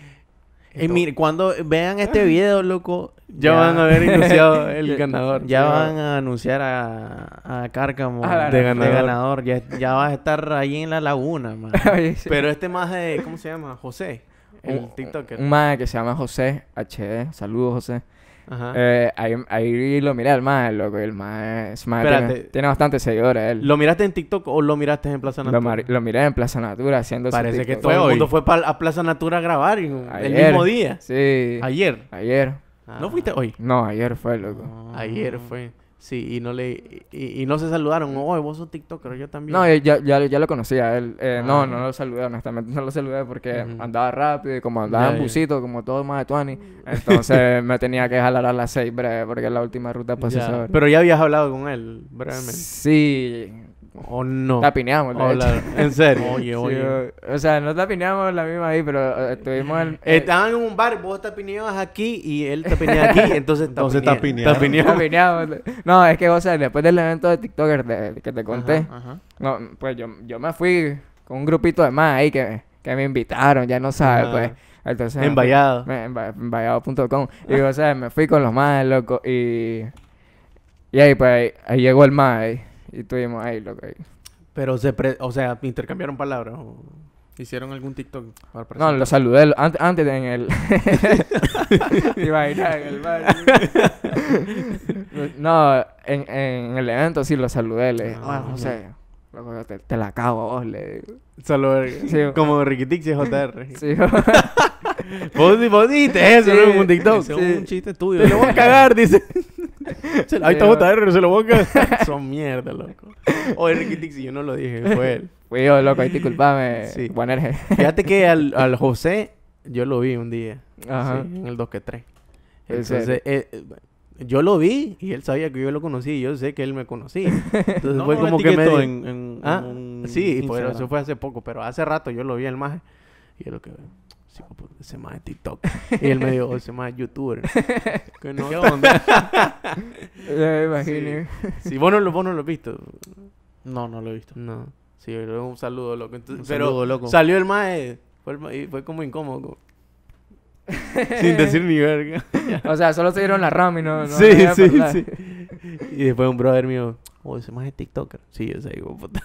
Y eh, mire, cuando vean este video, loco, ya, van a haber anunciado el ganador. Ya van a anunciar a, a Cárcamo de, ganador. Ya, ya vas a estar ahí en la laguna, Pero este más de, ¿cómo se llama? José. El TikToker. Un más que se llama José HD. Saludos, José. Ajá. Eh, ahí, lo miré al más, loco. El más, tiene, tiene, bastantes seguidores. Él. ¿Lo miraste en TikTok o lo miraste en Plaza Natura? Lo, miré en Plaza Natura haciendo Parece que todo el mundo fue a Plaza Natura a grabar el mismo día. Sí. Ayer. Ayer. ¿No fuiste hoy? No, ayer fue, loco. Ayer fue. Sí, y no le y, no se saludaron. Oh, vos sos TikToker, yo también. No, ya, ya, lo conocía. Él, eh, ah, No, no lo saludé, honestamente. No lo saludé porque andaba rápido y como andaba en busito, como todo más de Tuani. Mm. Entonces me tenía que jalar a las seis breve porque es la última ruta para Pero ya habías hablado con él brevemente. Sí, o no. La pineamos, En serio. oye, oye. o, sea, no te pineamos la misma ahí, pero eh, estuvimos en. Eh, Estaban en un bar, vos te aquí y él te aquí, entonces tapineamos. Entonces te No, es que, o sea, después del evento de TikToker que te conté, ajá, No, pues yo, yo me fui con un grupito de más ahí que, que me invitaron, ya no sabes, pues. Entonces, en Vallado. En Vallado.com. Y, o sea, me fui con los más locos y. Y ahí, pues, ahí, ahí llegó el más ahí. Y tuvimos ahí, loco. Ahí. Pero, se pre o sea, intercambiaron palabras. O... ¿Hicieron algún TikTok? Para no, lo saludé antes en el... bailar en el baño. no, en, en, el evento sí lo saludé. Le dije, ah, ah, sé. te, la cago a vos, le digo. Solo, como Ricky si es JR. Sí, Vos, vos dijiste eso, sí, Un TikTok. Sí. un chiste tuyo. Se lo voy a cagar, dice. Ahí está JR, se lo voy a cagar. Son mierda, loco. o oh, Ricky si yo no lo dije, fue él. Fui yo, loco, ahí disculpame. Sí. Fíjate que al, al, José yo lo vi un día. Ajá. en el 2 que 3. Entonces, eh, eh, yo lo vi y él sabía que yo lo conocí y yo sé que él me conocía. Entonces fue como que me... En, en, ¿Ah? sí, pero eso fue hace poco, pero hace rato yo lo vi el más... y es lo que sí, ese más de TikTok. y él me dijo, ese más de YouTuber. ¿Qué, onda? me imagino. Sí. vos no, lo, vos no lo has visto. No, no lo he visto. No. Sí, un saludo, loco. un pero saludo, loco. salió el mae. Fue, fue como incómodo. Sin decir ni verga. o sea, solo se dieron la RAM y no. sí, sí, sí. Y después un brother mío, oh, ese más es TikToker. Sí, ese hijo puta.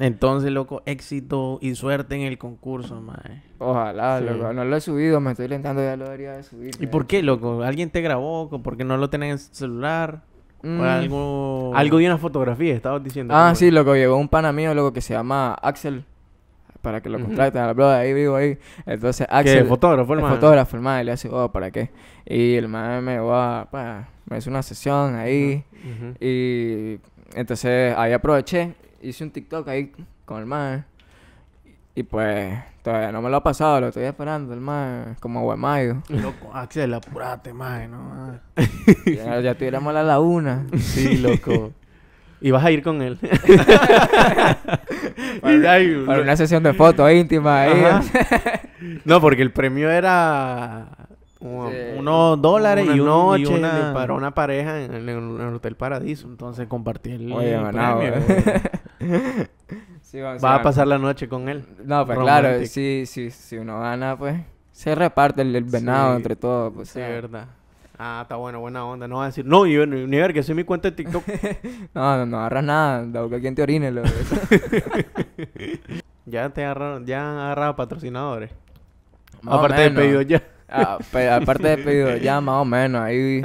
Entonces, loco, éxito y suerte en el concurso, mae. Ojalá, loco. No lo he subido, me estoy lentando, ya lo debería de subir. ¿Y por qué, loco? ¿Alguien te grabó? ¿Por qué no lo tenés en celular? ¿O mm. algo... Algo de una fotografía, estabas diciendo. Ah, sí, loco. Llegó un pana mío, loco, que se llama Axel. Para que lo contraten, a la ahí vivo ahí. Entonces, Axel. fotógrafo, el man? fotógrafo, el mae. Y le hace, oh, ¿para qué? Y el mae me va, a me hizo una sesión ahí. Y entonces ahí aproveché hice un TikTok ahí con el mar Y pues, todavía no me lo ha pasado, lo estoy esperando, el mar como guamayo. Loco, Axel, apurate, más, no Ya, ya tuviéramos la laguna. Sí, loco. Y vas a ir con él. para, para, una sesión de fotos íntima ahí. no, porque el premio era unos dólares y, un, noche para una pareja en, el Hotel Paradiso. Entonces compartí el, Oye, va, a pasar la noche con él. No, pues claro, sí, sí, si uno gana, pues se reparte el, venado entre todos. Pues, sí, verdad. Ah, está bueno, buena onda. No va a decir, no, yo ni ver que soy mi cuenta de TikTok. no, no, no agarras nada. Da que quien te orine. Lo ya te agarraron, ya han patrocinadores. Aparte de pedido ya. Ah, pero pues, aparte de pedido ya más o menos, ahí...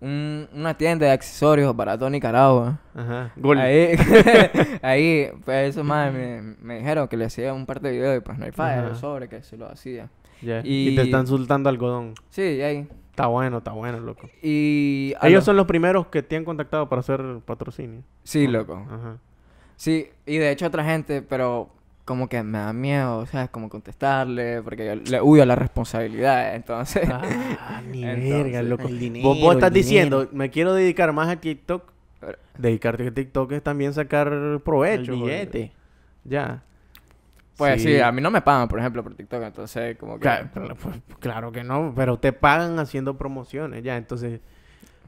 una tienda de accesorios barato en Nicaragua. ¿eh? Ahí, ahí pues eso más me, dijeron que le hacía un par de videos y pues no hay falla, sobre que se lo hacía. Y, te están soltando algodón. Sí, ahí. Está bueno, está bueno, loco. Y ellos son los primeros que te han contactado para hacer patrocinio. Sí, loco. Ajá. Sí, y de hecho otra gente, pero como que me da miedo, o sea, como contestarle, porque yo le huyo a la responsabilidad, entonces... Ah, verga, loco. El dinero, ¿Vos, estás diciendo, me quiero dedicar más a TikTok. Dedicarte a TikTok es también sacar provecho. billete. Ya. Pues sí. a mí no me pagan, por ejemplo, por TikTok, entonces como que... Claro, claro que no, pero te pagan haciendo promociones, ya, entonces...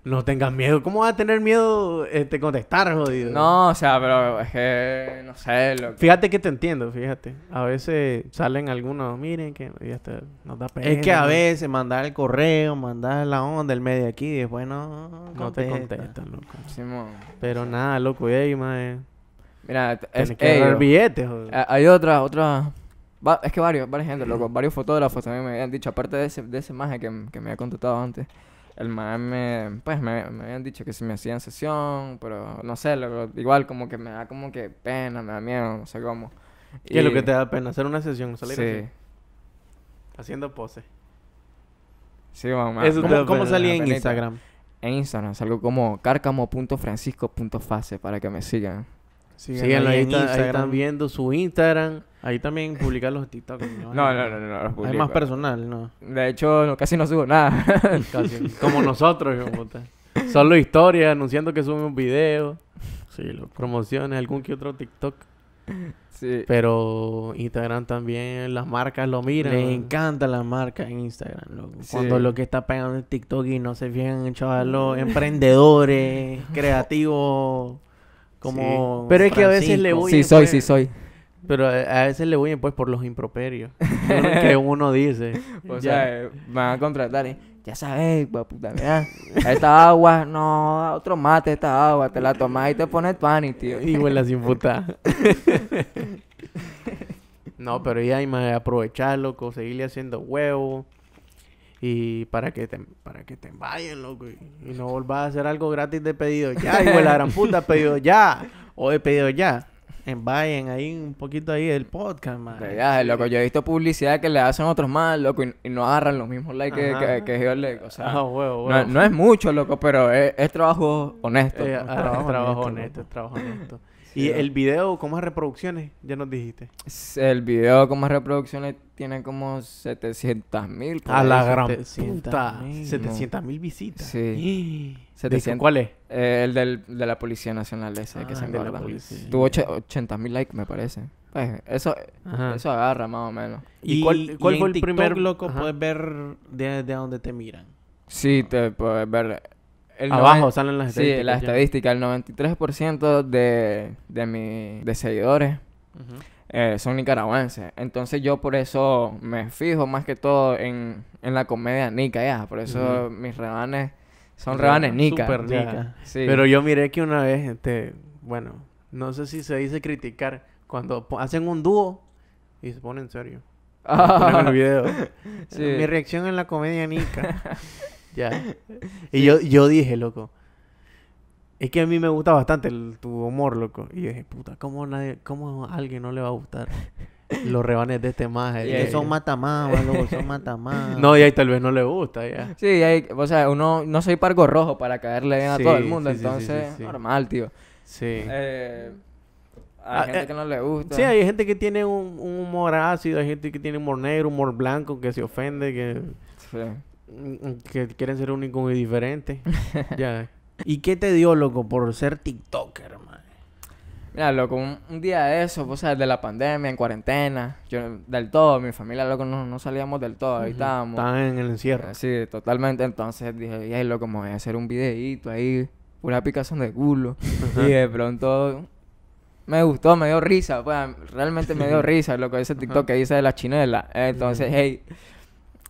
No tengas miedo. ¿Cómo vas a tener miedo este, contestar, jodido? No, o sea, pero es que no sé. Fíjate que te entiendo, fíjate. A veces salen algunos, miren que ya nos da pena. Es que a veces mandar el correo, mandar la onda, el medio aquí, y después no. No te contestan, loco. Pero nada, loco, y ahí, Mira, es que eh, Hay otra, otra. es que varios, varias gente, loco. Varios fotógrafos también me habían dicho, aparte de ese, de ese maje que, que me había contestado antes el man me, pues me, me, habían dicho que si me hacían sesión, pero no sé, igual como que me da como que pena, me da miedo, no sé cómo. ¿Qué es lo que te da pena? Hacer una sesión, salir sí. Haciendo pose. Sí, mamá. ¿Cómo, ¿cómo salí en Instagram? En Instagram, salgo como cárcamo.francisco.fase para que me sigan. Síganlo, ahí, ahí están viendo su Instagram. Ahí también publicar los TikTok. No, no, no, no, Es más personal, ¿no? De hecho, casi no subo nada. Casi, como nosotros, yo puta. Solo historias anunciando que suben un video. Sí, promociones, algún que otro TikTok. Sí. Pero Instagram también, las marcas lo miran. Les encantan las marcas en Instagram, Cuando lo que está pegando es TikTok y no se fijan, chaval, los emprendedores, creativos, como. Pero es que a veces le voy. Sí, soy, pues. sí, soy. Pero a ese le huyen pues por los improperios que uno dice. O sea, van a contratar, y... ya sabes, puta, mira, esta agua, no, otro mate esta agua, te la tomas y te pones panic, tío. Y sin puta. no, pero ya hay más aprovecharlo, conseguirle haciendo huevo y para que te, para que te vayan, loco, y, no volvás a hacer algo gratis de pedido ya, y la gran puta, pedido ya, o he pedido ya en Bayern, ahí un poquito ahí el podcast, man. Ya, loco, yo he visto publicidad que le hacen otros más, loco, y, no agarran los mismos likes que, que, yo le. O sea, ah, No, es mucho, loco, pero es, trabajo honesto. es, trabajo honesto eh, es trabajo honesto. ¿Y el video con más reproducciones? Ya nos dijiste. El video con más reproducciones tiene como 700 mil. A la gran 700, mil visitas. Sí. ¿Cuál es? Eh, el de la Policía Nacional ese que ah, se policía. Tuvo 80 mil likes, me parece. Pues, eso, agarra más o menos. ¿Y, cuál, fue el TikTok, primer loco? Puedes ver de dónde te miran. Sí, te puedes ver Abajo salen las estadísticas. Sí, la estadística El 93% de, de mis de seguidores eh, son nicaragüenses. Entonces yo por eso me fijo más que todo en, en la comedia nica, Por eso mis rebanes son rebanes nica. Pero yo miré que una vez, este, bueno, no sé si se dice criticar, cuando hacen un dúo y se ponen serio. Ah. Mi reacción en la comedia nica. Ya. Y yo, yo dije, loco. Es que a mí me gusta bastante tu humor, loco. Y dije, puta, ¿cómo, nadie, cómo a alguien no le va a gustar los rebanes de este maje? son matamás, loco, son matamás. No, y ahí tal vez no le gusta, ya. Sí, o sea, uno, no soy pargo rojo para caerle bien a todo el mundo, entonces, normal, tío. Sí. Eh, hay ah, gente eh, que no le gusta. Sí, hay gente que tiene un, humor ácido, hay gente que tiene humor negro, humor blanco, que se ofende, que... Mm, que quieren ser únicos y diferentes. ya. ¿Y qué te dio, loco, por ser TikToker, man? Mira, loco, un, día de eso, pues, o sea, de la pandemia, en cuarentena, yo del todo, mi familia, loco, no, salíamos del todo, ahí estábamos. Estaban en el encierro. Eh, sí, totalmente. Entonces dije, ...y ahí, loco, me voy a hacer un videíto ahí, Una picazón de culo. Y de pronto me gustó, me dio risa, pues, realmente me dio risa, lo que ese TikTok que dice de la chinela. Entonces, hey,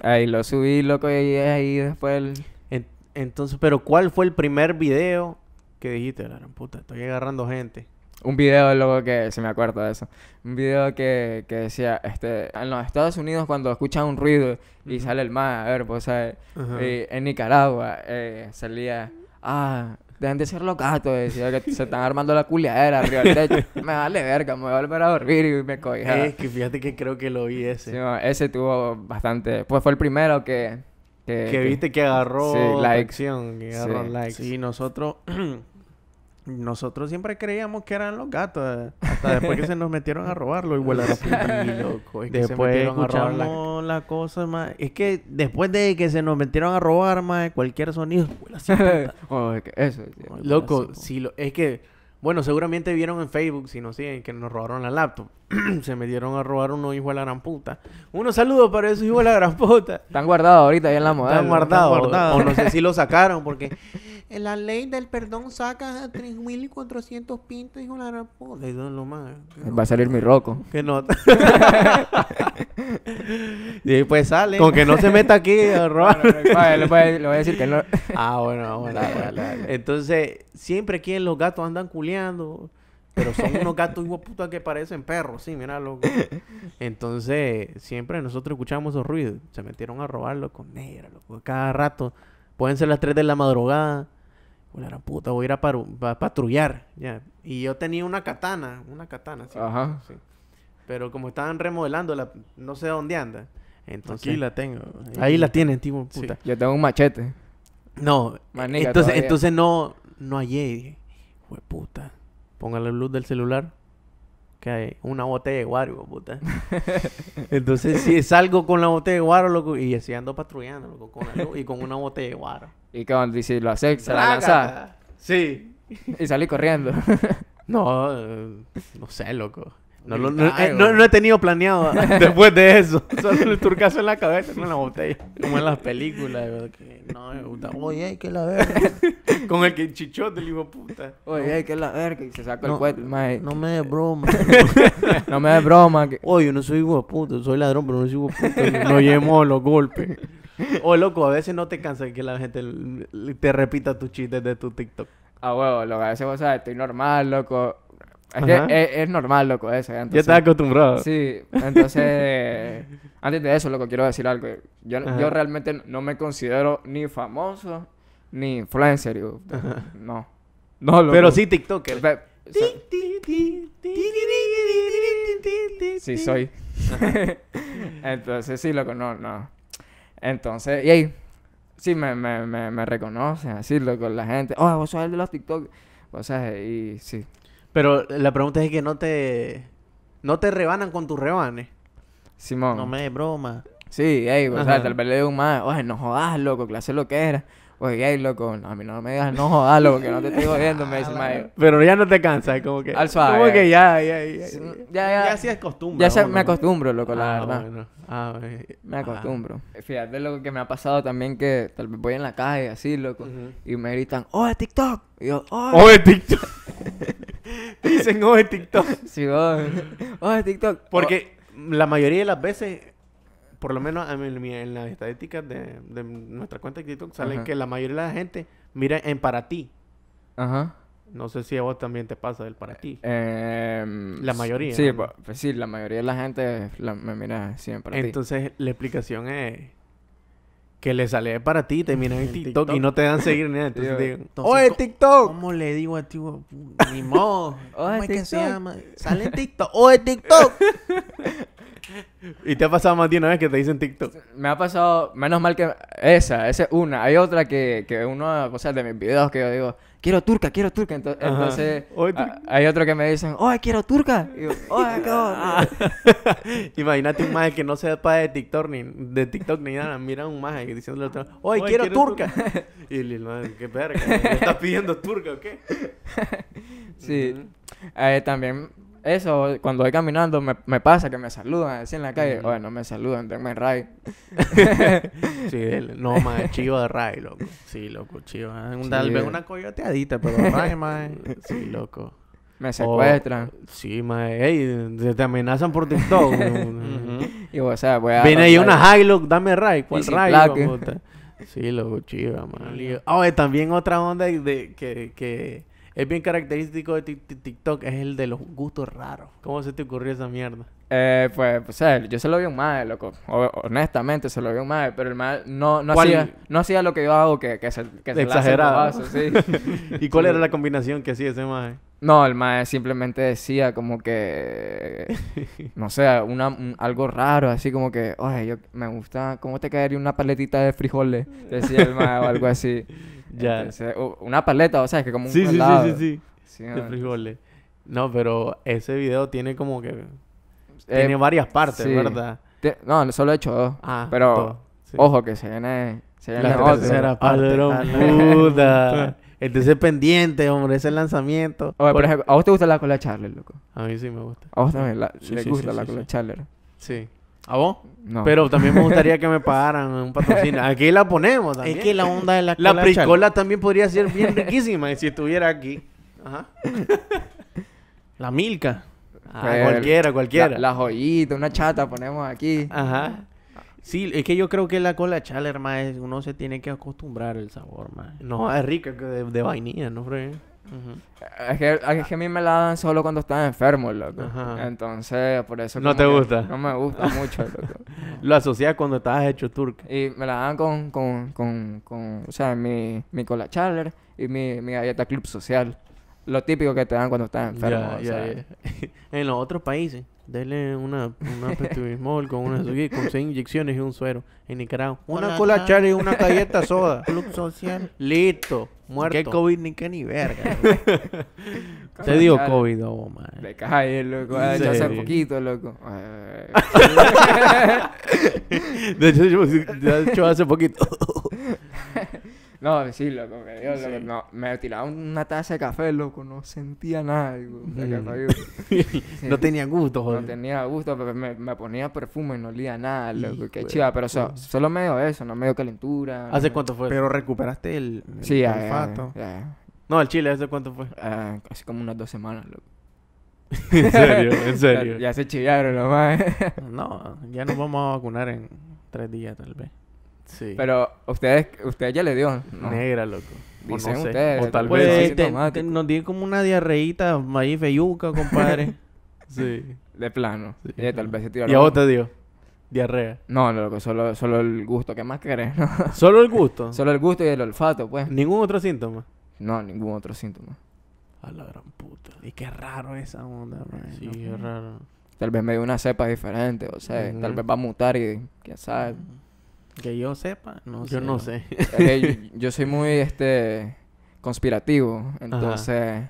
Ahí lo subí, loco, y ahí después... El... entonces, pero ¿cuál fue el primer video que dijiste? La puta, estoy agarrando gente. Un video, loco, que... Se me acuerda de eso. Un video que, que decía, este... En los Estados Unidos cuando escuchan un ruido y sale el mar, a ver, pues, ¿sabes? en Nicaragua eh, salía... Ah, Dejen de ser los gatos, decía que se están armando la culiadera arriba del techo. me vale verga, me voy a volver a dormir y me cojo. Es que fíjate que creo que lo vi ese. Sí, ese tuvo bastante. Pues fue el primero que. Que, viste que agarró la Acción, que agarró likes. Sí, nosotros. Nosotros siempre creíamos que eran los gatos. Hasta después que se nos metieron a robarlo. y a loco. que se escuchamos a robar cosa, más. Es que después de que se nos metieron a robar, más cualquier sonido. Huele así, oh, loco, si lo... es que bueno, seguramente vieron en Facebook, si no siguen, que nos robaron la laptop. Se metieron a robar uno, hijo de la gran puta. Unos saludos para esos hijos de la gran puta. Están guardados ahorita ahí en la moda. Están guardados. O, no sé si lo sacaron, porque En la ley del perdón saca 3.400 pintos, hijo de la gran puta. lo Va a salir mi roco. Que nota. y pues sale. Con que no se meta aquí a robar. Pues, le, voy a decir que no. ah, bueno, bueno. bueno. Entonces, siempre aquí en los gatos andan culiando pero son unos gatos hijo puta que parecen perros, sí, mira, loco. Entonces, siempre nosotros escuchamos esos ruidos. Se metieron a robarlo con negra, loco. Cada rato, pueden ser las 3 de la madrugada. puta, voy a ir a, patrullar. Ya. Y yo tenía una katana, una katana, sí. Pero como estaban remodelando, la, no sé dónde anda. Entonces, Aquí la tengo. Ahí, la tienen, tipo, este puta. Yo tengo un machete. No, entonces, entonces no, no hallé, puta. Póngale la luz del celular. Que hay una botella de guaro, puta. Entonces, si salgo con la botella de guaro, loco, y así ando patrullando, loco, con la luz y con una botella de guaro. Y cuando dice, lo haces, se la lanzas. Sí. Y salí corriendo. no, eh, no sé, loco. No, lo, eh, no, no, he tenido planeado después de eso. Solo el turcaso en la cabeza, no en la botella. Como en las películas. Que, no, me gusta. Oye, que la verga. Con el que chichote el hijo puta. Oye, que la verga. Y se saca el cuento. No me des broma. no me des broma. Oye, yo no soy hijo puta. Soy ladrón, pero no soy hijo de puta. No llevo los golpes. Oye, loco, a veces no te cansa que la gente te repita tus chistes de tu TikTok. Ah, huevo, loco. A veces, vos sabes. estoy normal, loco es, que es, normal, loco, eso. ya estás acostumbrado. Sí, entonces. antes de eso, loco, quiero decir algo. Yo, yo realmente no me considero ni famoso ni influencer. no. No, Pero sí TikToker. sí, soy. entonces, sí, loco, no, no. Entonces, y ahí. Sí, me, me, me, reconocen, así, loco, la gente. Oh, vos sos el de los TikTok. O sea, y sí. Pero la pregunta es que no te... No te rebanan con tus rebanes. Simón. No me de broma. Sí, ey, o sea, tal vez le digo más, oye, no jodas, loco, clase lo que era. Oye, ey, loco, a mí no me digas, no jodas, loco, que no te estoy jodiendo, me dice más. Pero ya no te cansas, como que. Al suave. Como que ya, ya, ya. Ya, ya, ya ya es costumbre. Ya se, me acostumbro, loco, la ah, verdad. Ah, bueno. Me ah. acostumbro. Fíjate lo que me ha pasado también que tal vez voy en la calle así, loco, y me gritan, oye, TikTok. Y yo, oye. TikTok. Te dicen, oye, oh, TikTok. Sí, oh, oh, TikTok. Porque la mayoría de las veces, por lo menos en, las estadísticas de, nuestra cuenta de TikTok, salen que la mayoría de la gente mira en para ti. Ajá. No sé si a vos también te pasa del para ti. Em, la mayoría. Pues, sí, la mayoría de la gente me mira siempre Entonces, la explicación es que le sale para ti, te miran en TikTok, y no te dan seguir ni nada. Entonces digo, ¡Oye, TikTok! ¿Cómo le digo a ti? Pues, ni modo. ¿Cómo es que se llama? Sale en TikTok. ¡Oye, TikTok! ¿Y te ha pasado más de una vez que te dicen TikTok? Me ha pasado, menos mal que esa, esa es una. Hay otra que, que uno, o sea, de mis videos que yo digo, quiero turca, quiero turca. Entonces, hay otro que me dicen, ¡oh, quiero turca. Y yo, Imagínate un maje que no sepa de TikTok ni, de TikTok ni nada. Mira un maje diciéndole otro, ¡oh, quiero, turca. y el maje, qué perra estás pidiendo turca o qué? sí. Eh, también eso, cuando voy caminando, me, me pasa que me saludan así en la calle. bueno me saludan, denme Ray. sí, no, más chivo de Ray, loco. Sí, loco, chivo. Ah, tal vez eh. una coyoteadita, pero Ray, más. Sí, loco. Me secuestran. sí, mae. Ey, te amenazan por TikTok. Y o sea, voy a... Viene ahí una Hilux, dame Ray. ¿Cuál Ray? Sí, loco, chiva, Ah, oh, Oye, eh, también otra onda de que... que es bien característico de TikTok, es el de los gustos raros. ¿Cómo se te ocurrió esa mierda? Eh, pues, O sea, yo se lo vi a un loco. honestamente, se lo vi a un pero el mal no, no, hacía, no hacía lo que yo hago, que, que se que Se exageraba, sí. ¿Y cuál era la combinación que hacía ese mal? No, el mae simplemente decía como que, no sé, una, algo raro, así como que, oye, yo, me gusta, ¿cómo te caería una paletita de frijoles? Decía el mae o algo así. Ya. una paleta, o sea, es que como un sí, sí, sí, sí, sí, De frijoles. No, pero ese video tiene como que... Eh, tiene varias partes, ¿verdad? No, solo he hecho dos. Ah, pero... Ojo, que se viene... Se viene la tercera parte. puta! Entonces este pendiente, hombre, ese lanzamiento. Oye, por... ejemplo, ¿a vos te gusta la cola Charler, loco? A mí sí me gusta. A vos también, le gusta la cola Charler. Sí. ¿A vos? No. Pero también me gustaría que me pagaran un patrocinio. Aquí la ponemos también. Es que la onda de la La priscola también podría ser bien riquísima si estuviera aquí. Ajá. la milka. Ah, cualquiera, cualquiera. La, joyita, una chata ponemos aquí. Ajá. Sí, es que yo creo que la cola chaler, más uno se tiene que acostumbrar el sabor, más. No, es rica de, de vainilla, ¿no, Fred? es, que, a mí me la dan solo cuando estás enfermo loco. Entonces, por eso... No te gusta. No me gusta mucho, loco. Lo asocias cuando estabas hecho turco. Y me la dan con, con, con, con o sea, mi, mi cola charler y mi, mi galleta club social. Lo típico que te dan cuando estás enfermo. en los otros países, denle una, una con una con seis inyecciones y un suero. En Nicaragua, una cola charler y una galleta soda. Club social. Listo. Muerto. ¿Qué COVID ni qué ni verga? Te digo COVID, oh, man. De cae, loco. Ay, hace poquito, loco. de, hecho, de hecho, hace poquito. No, sí, loco, yo no, me tiraba una taza de café, loco, no sentía nada, No tenía gusto, joder. No tenía gusto, pero me, ponía perfume y no olía nada, loco, qué pero solo medio eso, no medio calentura. ¿Hace cuánto fue? Pero recuperaste el, No, el chile, ¿hace cuánto fue? Ah, hace como unas dos semanas, loco. en serio, en serio. Ya, ya se chillaron nomás. Eh. no, ya nos vamos a vacunar en tres días, tal vez. Pero ustedes, usted ya le dio. Negra, loco. Dicen no O tal pues, vez. Te, te, nos dio como una diarreíta maíz feyuca, compadre. sí. De plano. Y eh, tal vez se tiró. Y a vos te dio. Diarrea. No, loco, solo, solo el gusto. ¿Qué más querés? ¿Solo el gusto? solo el gusto y el olfato, pues. ¿Ningún otro síntoma? No, ningún otro síntoma. A la gran puta. Y qué raro esa onda, Sí, qué raro. Tal vez me dio una cepa diferente, o sea, tal vez va a mutar y quién sabe. Que yo sepa, no yo sé. Yo no sé. yo, soy muy, este, conspirativo. Entonces...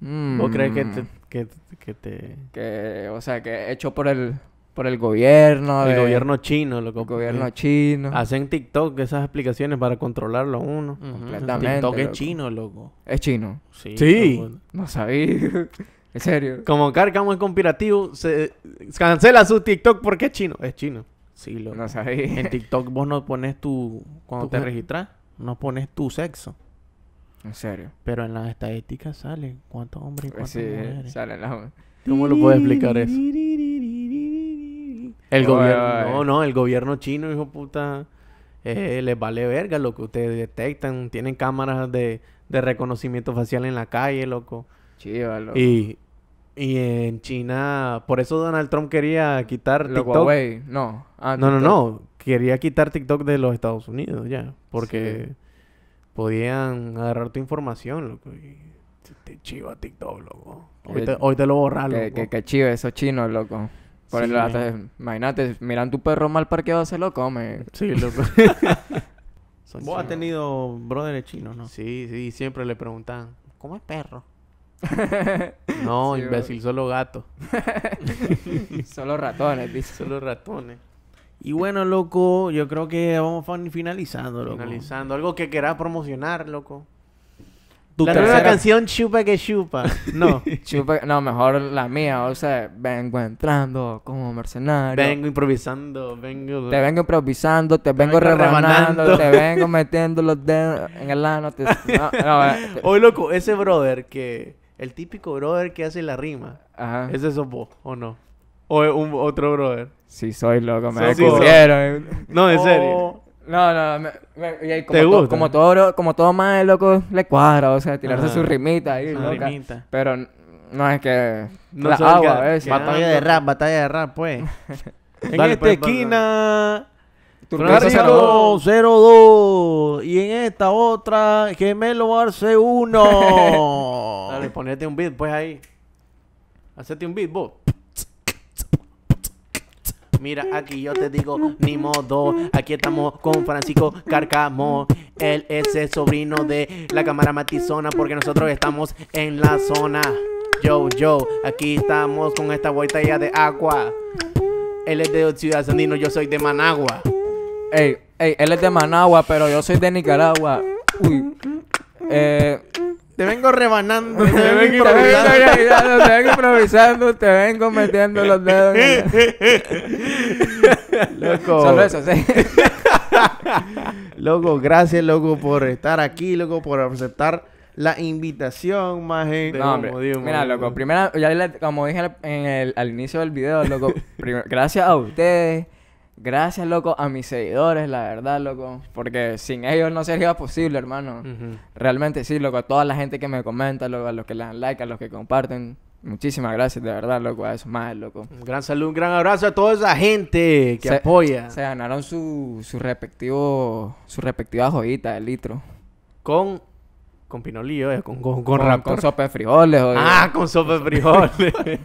Mm, ¿Vos crees que te, que, te...? o sea, que hecho por el... Por el gobierno. El gobierno chino, lo El gobierno chino. Hacen TikTok esas explicaciones para controlarlo a uno. Completamente. TikTok es chino, loco. Es chino. Sí. sí. No sabía. en serio. Como Carcamo es conspirativo, se cancela su TikTok porque es chino. Es chino. Sí, lo En TikTok vos no pones tu... Cuando te registras, no pones tu sexo. En serio. Pero en las estadísticas sale cuántos hombres y pues cuántas sí, mujeres. ¿Cómo lo puedes explicar eso? El gobierno, no, no, el gobierno chino, hijo puta, eh, les vale verga lo que ustedes detectan. Tienen cámaras de, reconocimiento facial en la calle, loco. Chiva, loco. Y, y en China, por eso Donald Trump quería quitar TikTok. Huawei. No. Ah, no, no, no. Quería quitar TikTok de los Estados Unidos ya. Porque podían agarrar tu información, loco. Te chiva TikTok, loco. Hoy, te, lo borras, loco. Que, esos chinos, loco. Eh, imagínate, miran tu perro mal parqueado, se lo come. Sí, loco. Vos has tenido brothers chinos, ¿no? Sí, sí, siempre le preguntan, ¿cómo es perro? No, imbécil, solo gato. solo ratones, dice. Solo ratones. Y bueno, loco, yo creo que vamos finalizando, loco. Finalizando. Algo que querás promocionar, loco. la canción, Chupa que Chupa. No. no, mejor la mía. O sea, vengo entrando como mercenario. Vengo improvisando, vengo... Te vengo improvisando, te, vengo, vengo rebanando, te vengo metiendo los dedos en el ano. Hoy, eh, loco, ese brother que el típico brother que hace la rima. Ajá. ¿Ese sos vos o no? ¿O un, otro brother? Sí, soy loco, me sí, descubrieron. no, en serio. Oh. No, no, me, como, ¿Te gusta? como todo, como todo loco le cuadra, o sea, tirarse ah. su rimita ahí, loca. Rimita. Pero no es que no la agua, que, Batalla de rap, batalla de rap, pues. en esta pues, esquina 0 02 y en esta otra Gemelo Arce 1. Dale, ponete un beat pues ahí. Hacete un beat vos. Mira, aquí yo te digo, ni modo, aquí estamos con Francisco Carcamo. Él es el sobrino de la cámara matizona porque nosotros estamos en la zona. Yo, yo, aquí estamos con esta ya de agua. Él es de Ciudad Sandino, yo soy de Managua. Ey, ey, él es de Managua, pero yo soy de Nicaragua. Uy. Eh, te vengo rebanando, te, vengo improvisando. Te vengo improvisando, te vengo metiendo los dedos. Loco. Solo eso, sí. loco, gracias, loco, por estar aquí, loco, por aceptar la invitación, más No, hombre. Mira, loco, primera, primero, ya como dije en el, al inicio del video, loco, gracias a ustedes. Gracias, loco, a mis seguidores, la verdad, loco. Porque sin ellos no sería posible, hermano. Realmente sí, loco. A toda la gente que me comenta, loco, a los que le dan like, a los que comparten. Muchísimas gracias, de verdad, loco, a esos más, loco. Un gran saludo, un gran abrazo a toda esa gente que apoya. Se ganaron su, su respectivo, su respectiva joyita de litro. Con, con pinolillo, con, con, con, con, sopa de frijoles. Ah, con sopa de frijoles.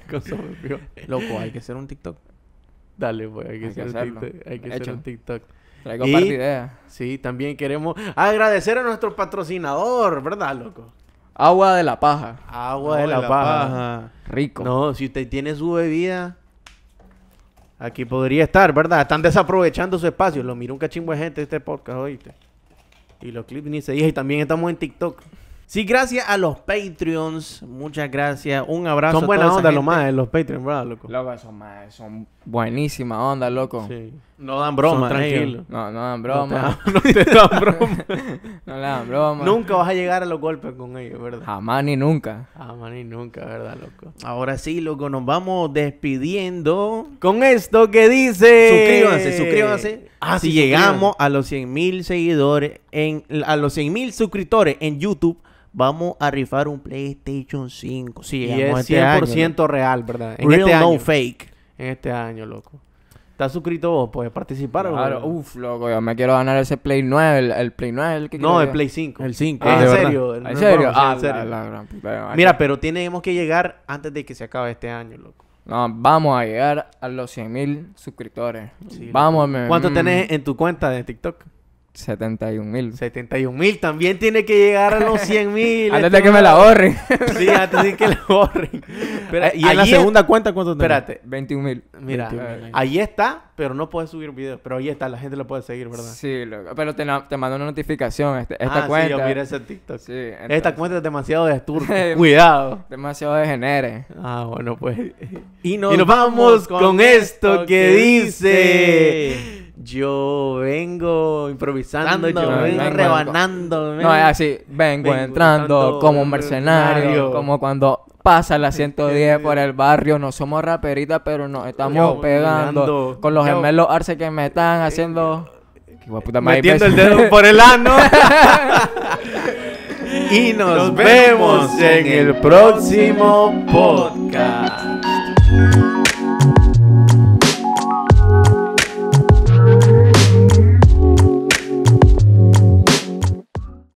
con sopa frijoles. Loco, hay que hacer un TikTok. Dale, pues, hay que, hacer, TikTok, hay que Traigo y, ideas. Sí, también queremos agradecer a nuestro patrocinador, ¿verdad, loco? Agua de la paja. Agua, de, la, paja. Rico. No, si usted tiene su bebida, aquí podría estar, ¿verdad? Están desaprovechando su espacio. Lo miró un cachimbo de gente este podcast, oíste. Y los clips ni se dije. Y también estamos en TikTok. Sí, gracias a los Patreons. Muchas gracias. Un abrazo. Son buenas ondas los más, los Patreons, ¿verdad, loco? Loco, son más son Buenísima onda, loco. Sí. No dan broma, tranquilo. No, no dan broma. No te, dan le dan broma. Nunca vas a llegar a los golpes con ellos, ¿verdad? Jamás ni nunca. Jamás ni nunca, ¿verdad, loco? Ahora sí, loco, nos vamos despidiendo con esto que dice. Suscríbanse, suscríbanse. Ah, si llegamos a los 100.000 mil seguidores, en, a los 100 mil suscriptores en YouTube vamos a rifar un PlayStation 5. Sí, y es 100% este real, ¿verdad? Real este no fake en este año, loco. ¿Estás suscrito vos? ¿Puedes participar. Claro, o Uf, loco, yo me quiero ganar ese Play 9, el, Play 9, el que No, el Play 5. El 5. Ah, ah, ¿En serio? ¿En, serio? Ah, Mira, pero tenemos que llegar antes de que se acabe este año, loco. No, vamos a llegar a los 100.000 suscriptores. vamos, a... ¿Cuánto mm. tenés en tu cuenta de TikTok? 71 mil. 71 mil. También tiene que llegar a los 100 mil. antes de que me la ahorren. sí, antes de que la ahorren. ¿Y en la segunda cuenta cuánto tenés? Espérate. 21 mil. Mira, ahí está, pero no puedes subir videos. Pero ahí está, la gente lo puede seguir, ¿verdad? Sí, pero te, te una notificación. Este, esta ah, cuenta. Sí, ese TikTok. Esta cuenta es demasiado de Cuidado. Demasiado de genere. Ah, bueno, pues. Y nos, vamos, con, esto que, dice yo vengo improvisando, vengo, rebanando. No, es así, vengo, entrando, como un mercenario, como cuando pasa la 110 por el barrio, no somos raperitas, pero nos estamos pegando con los gemelos Arce que me están haciendo... Eh, el dedo por el ano. y nos vemos en el próximo podcast.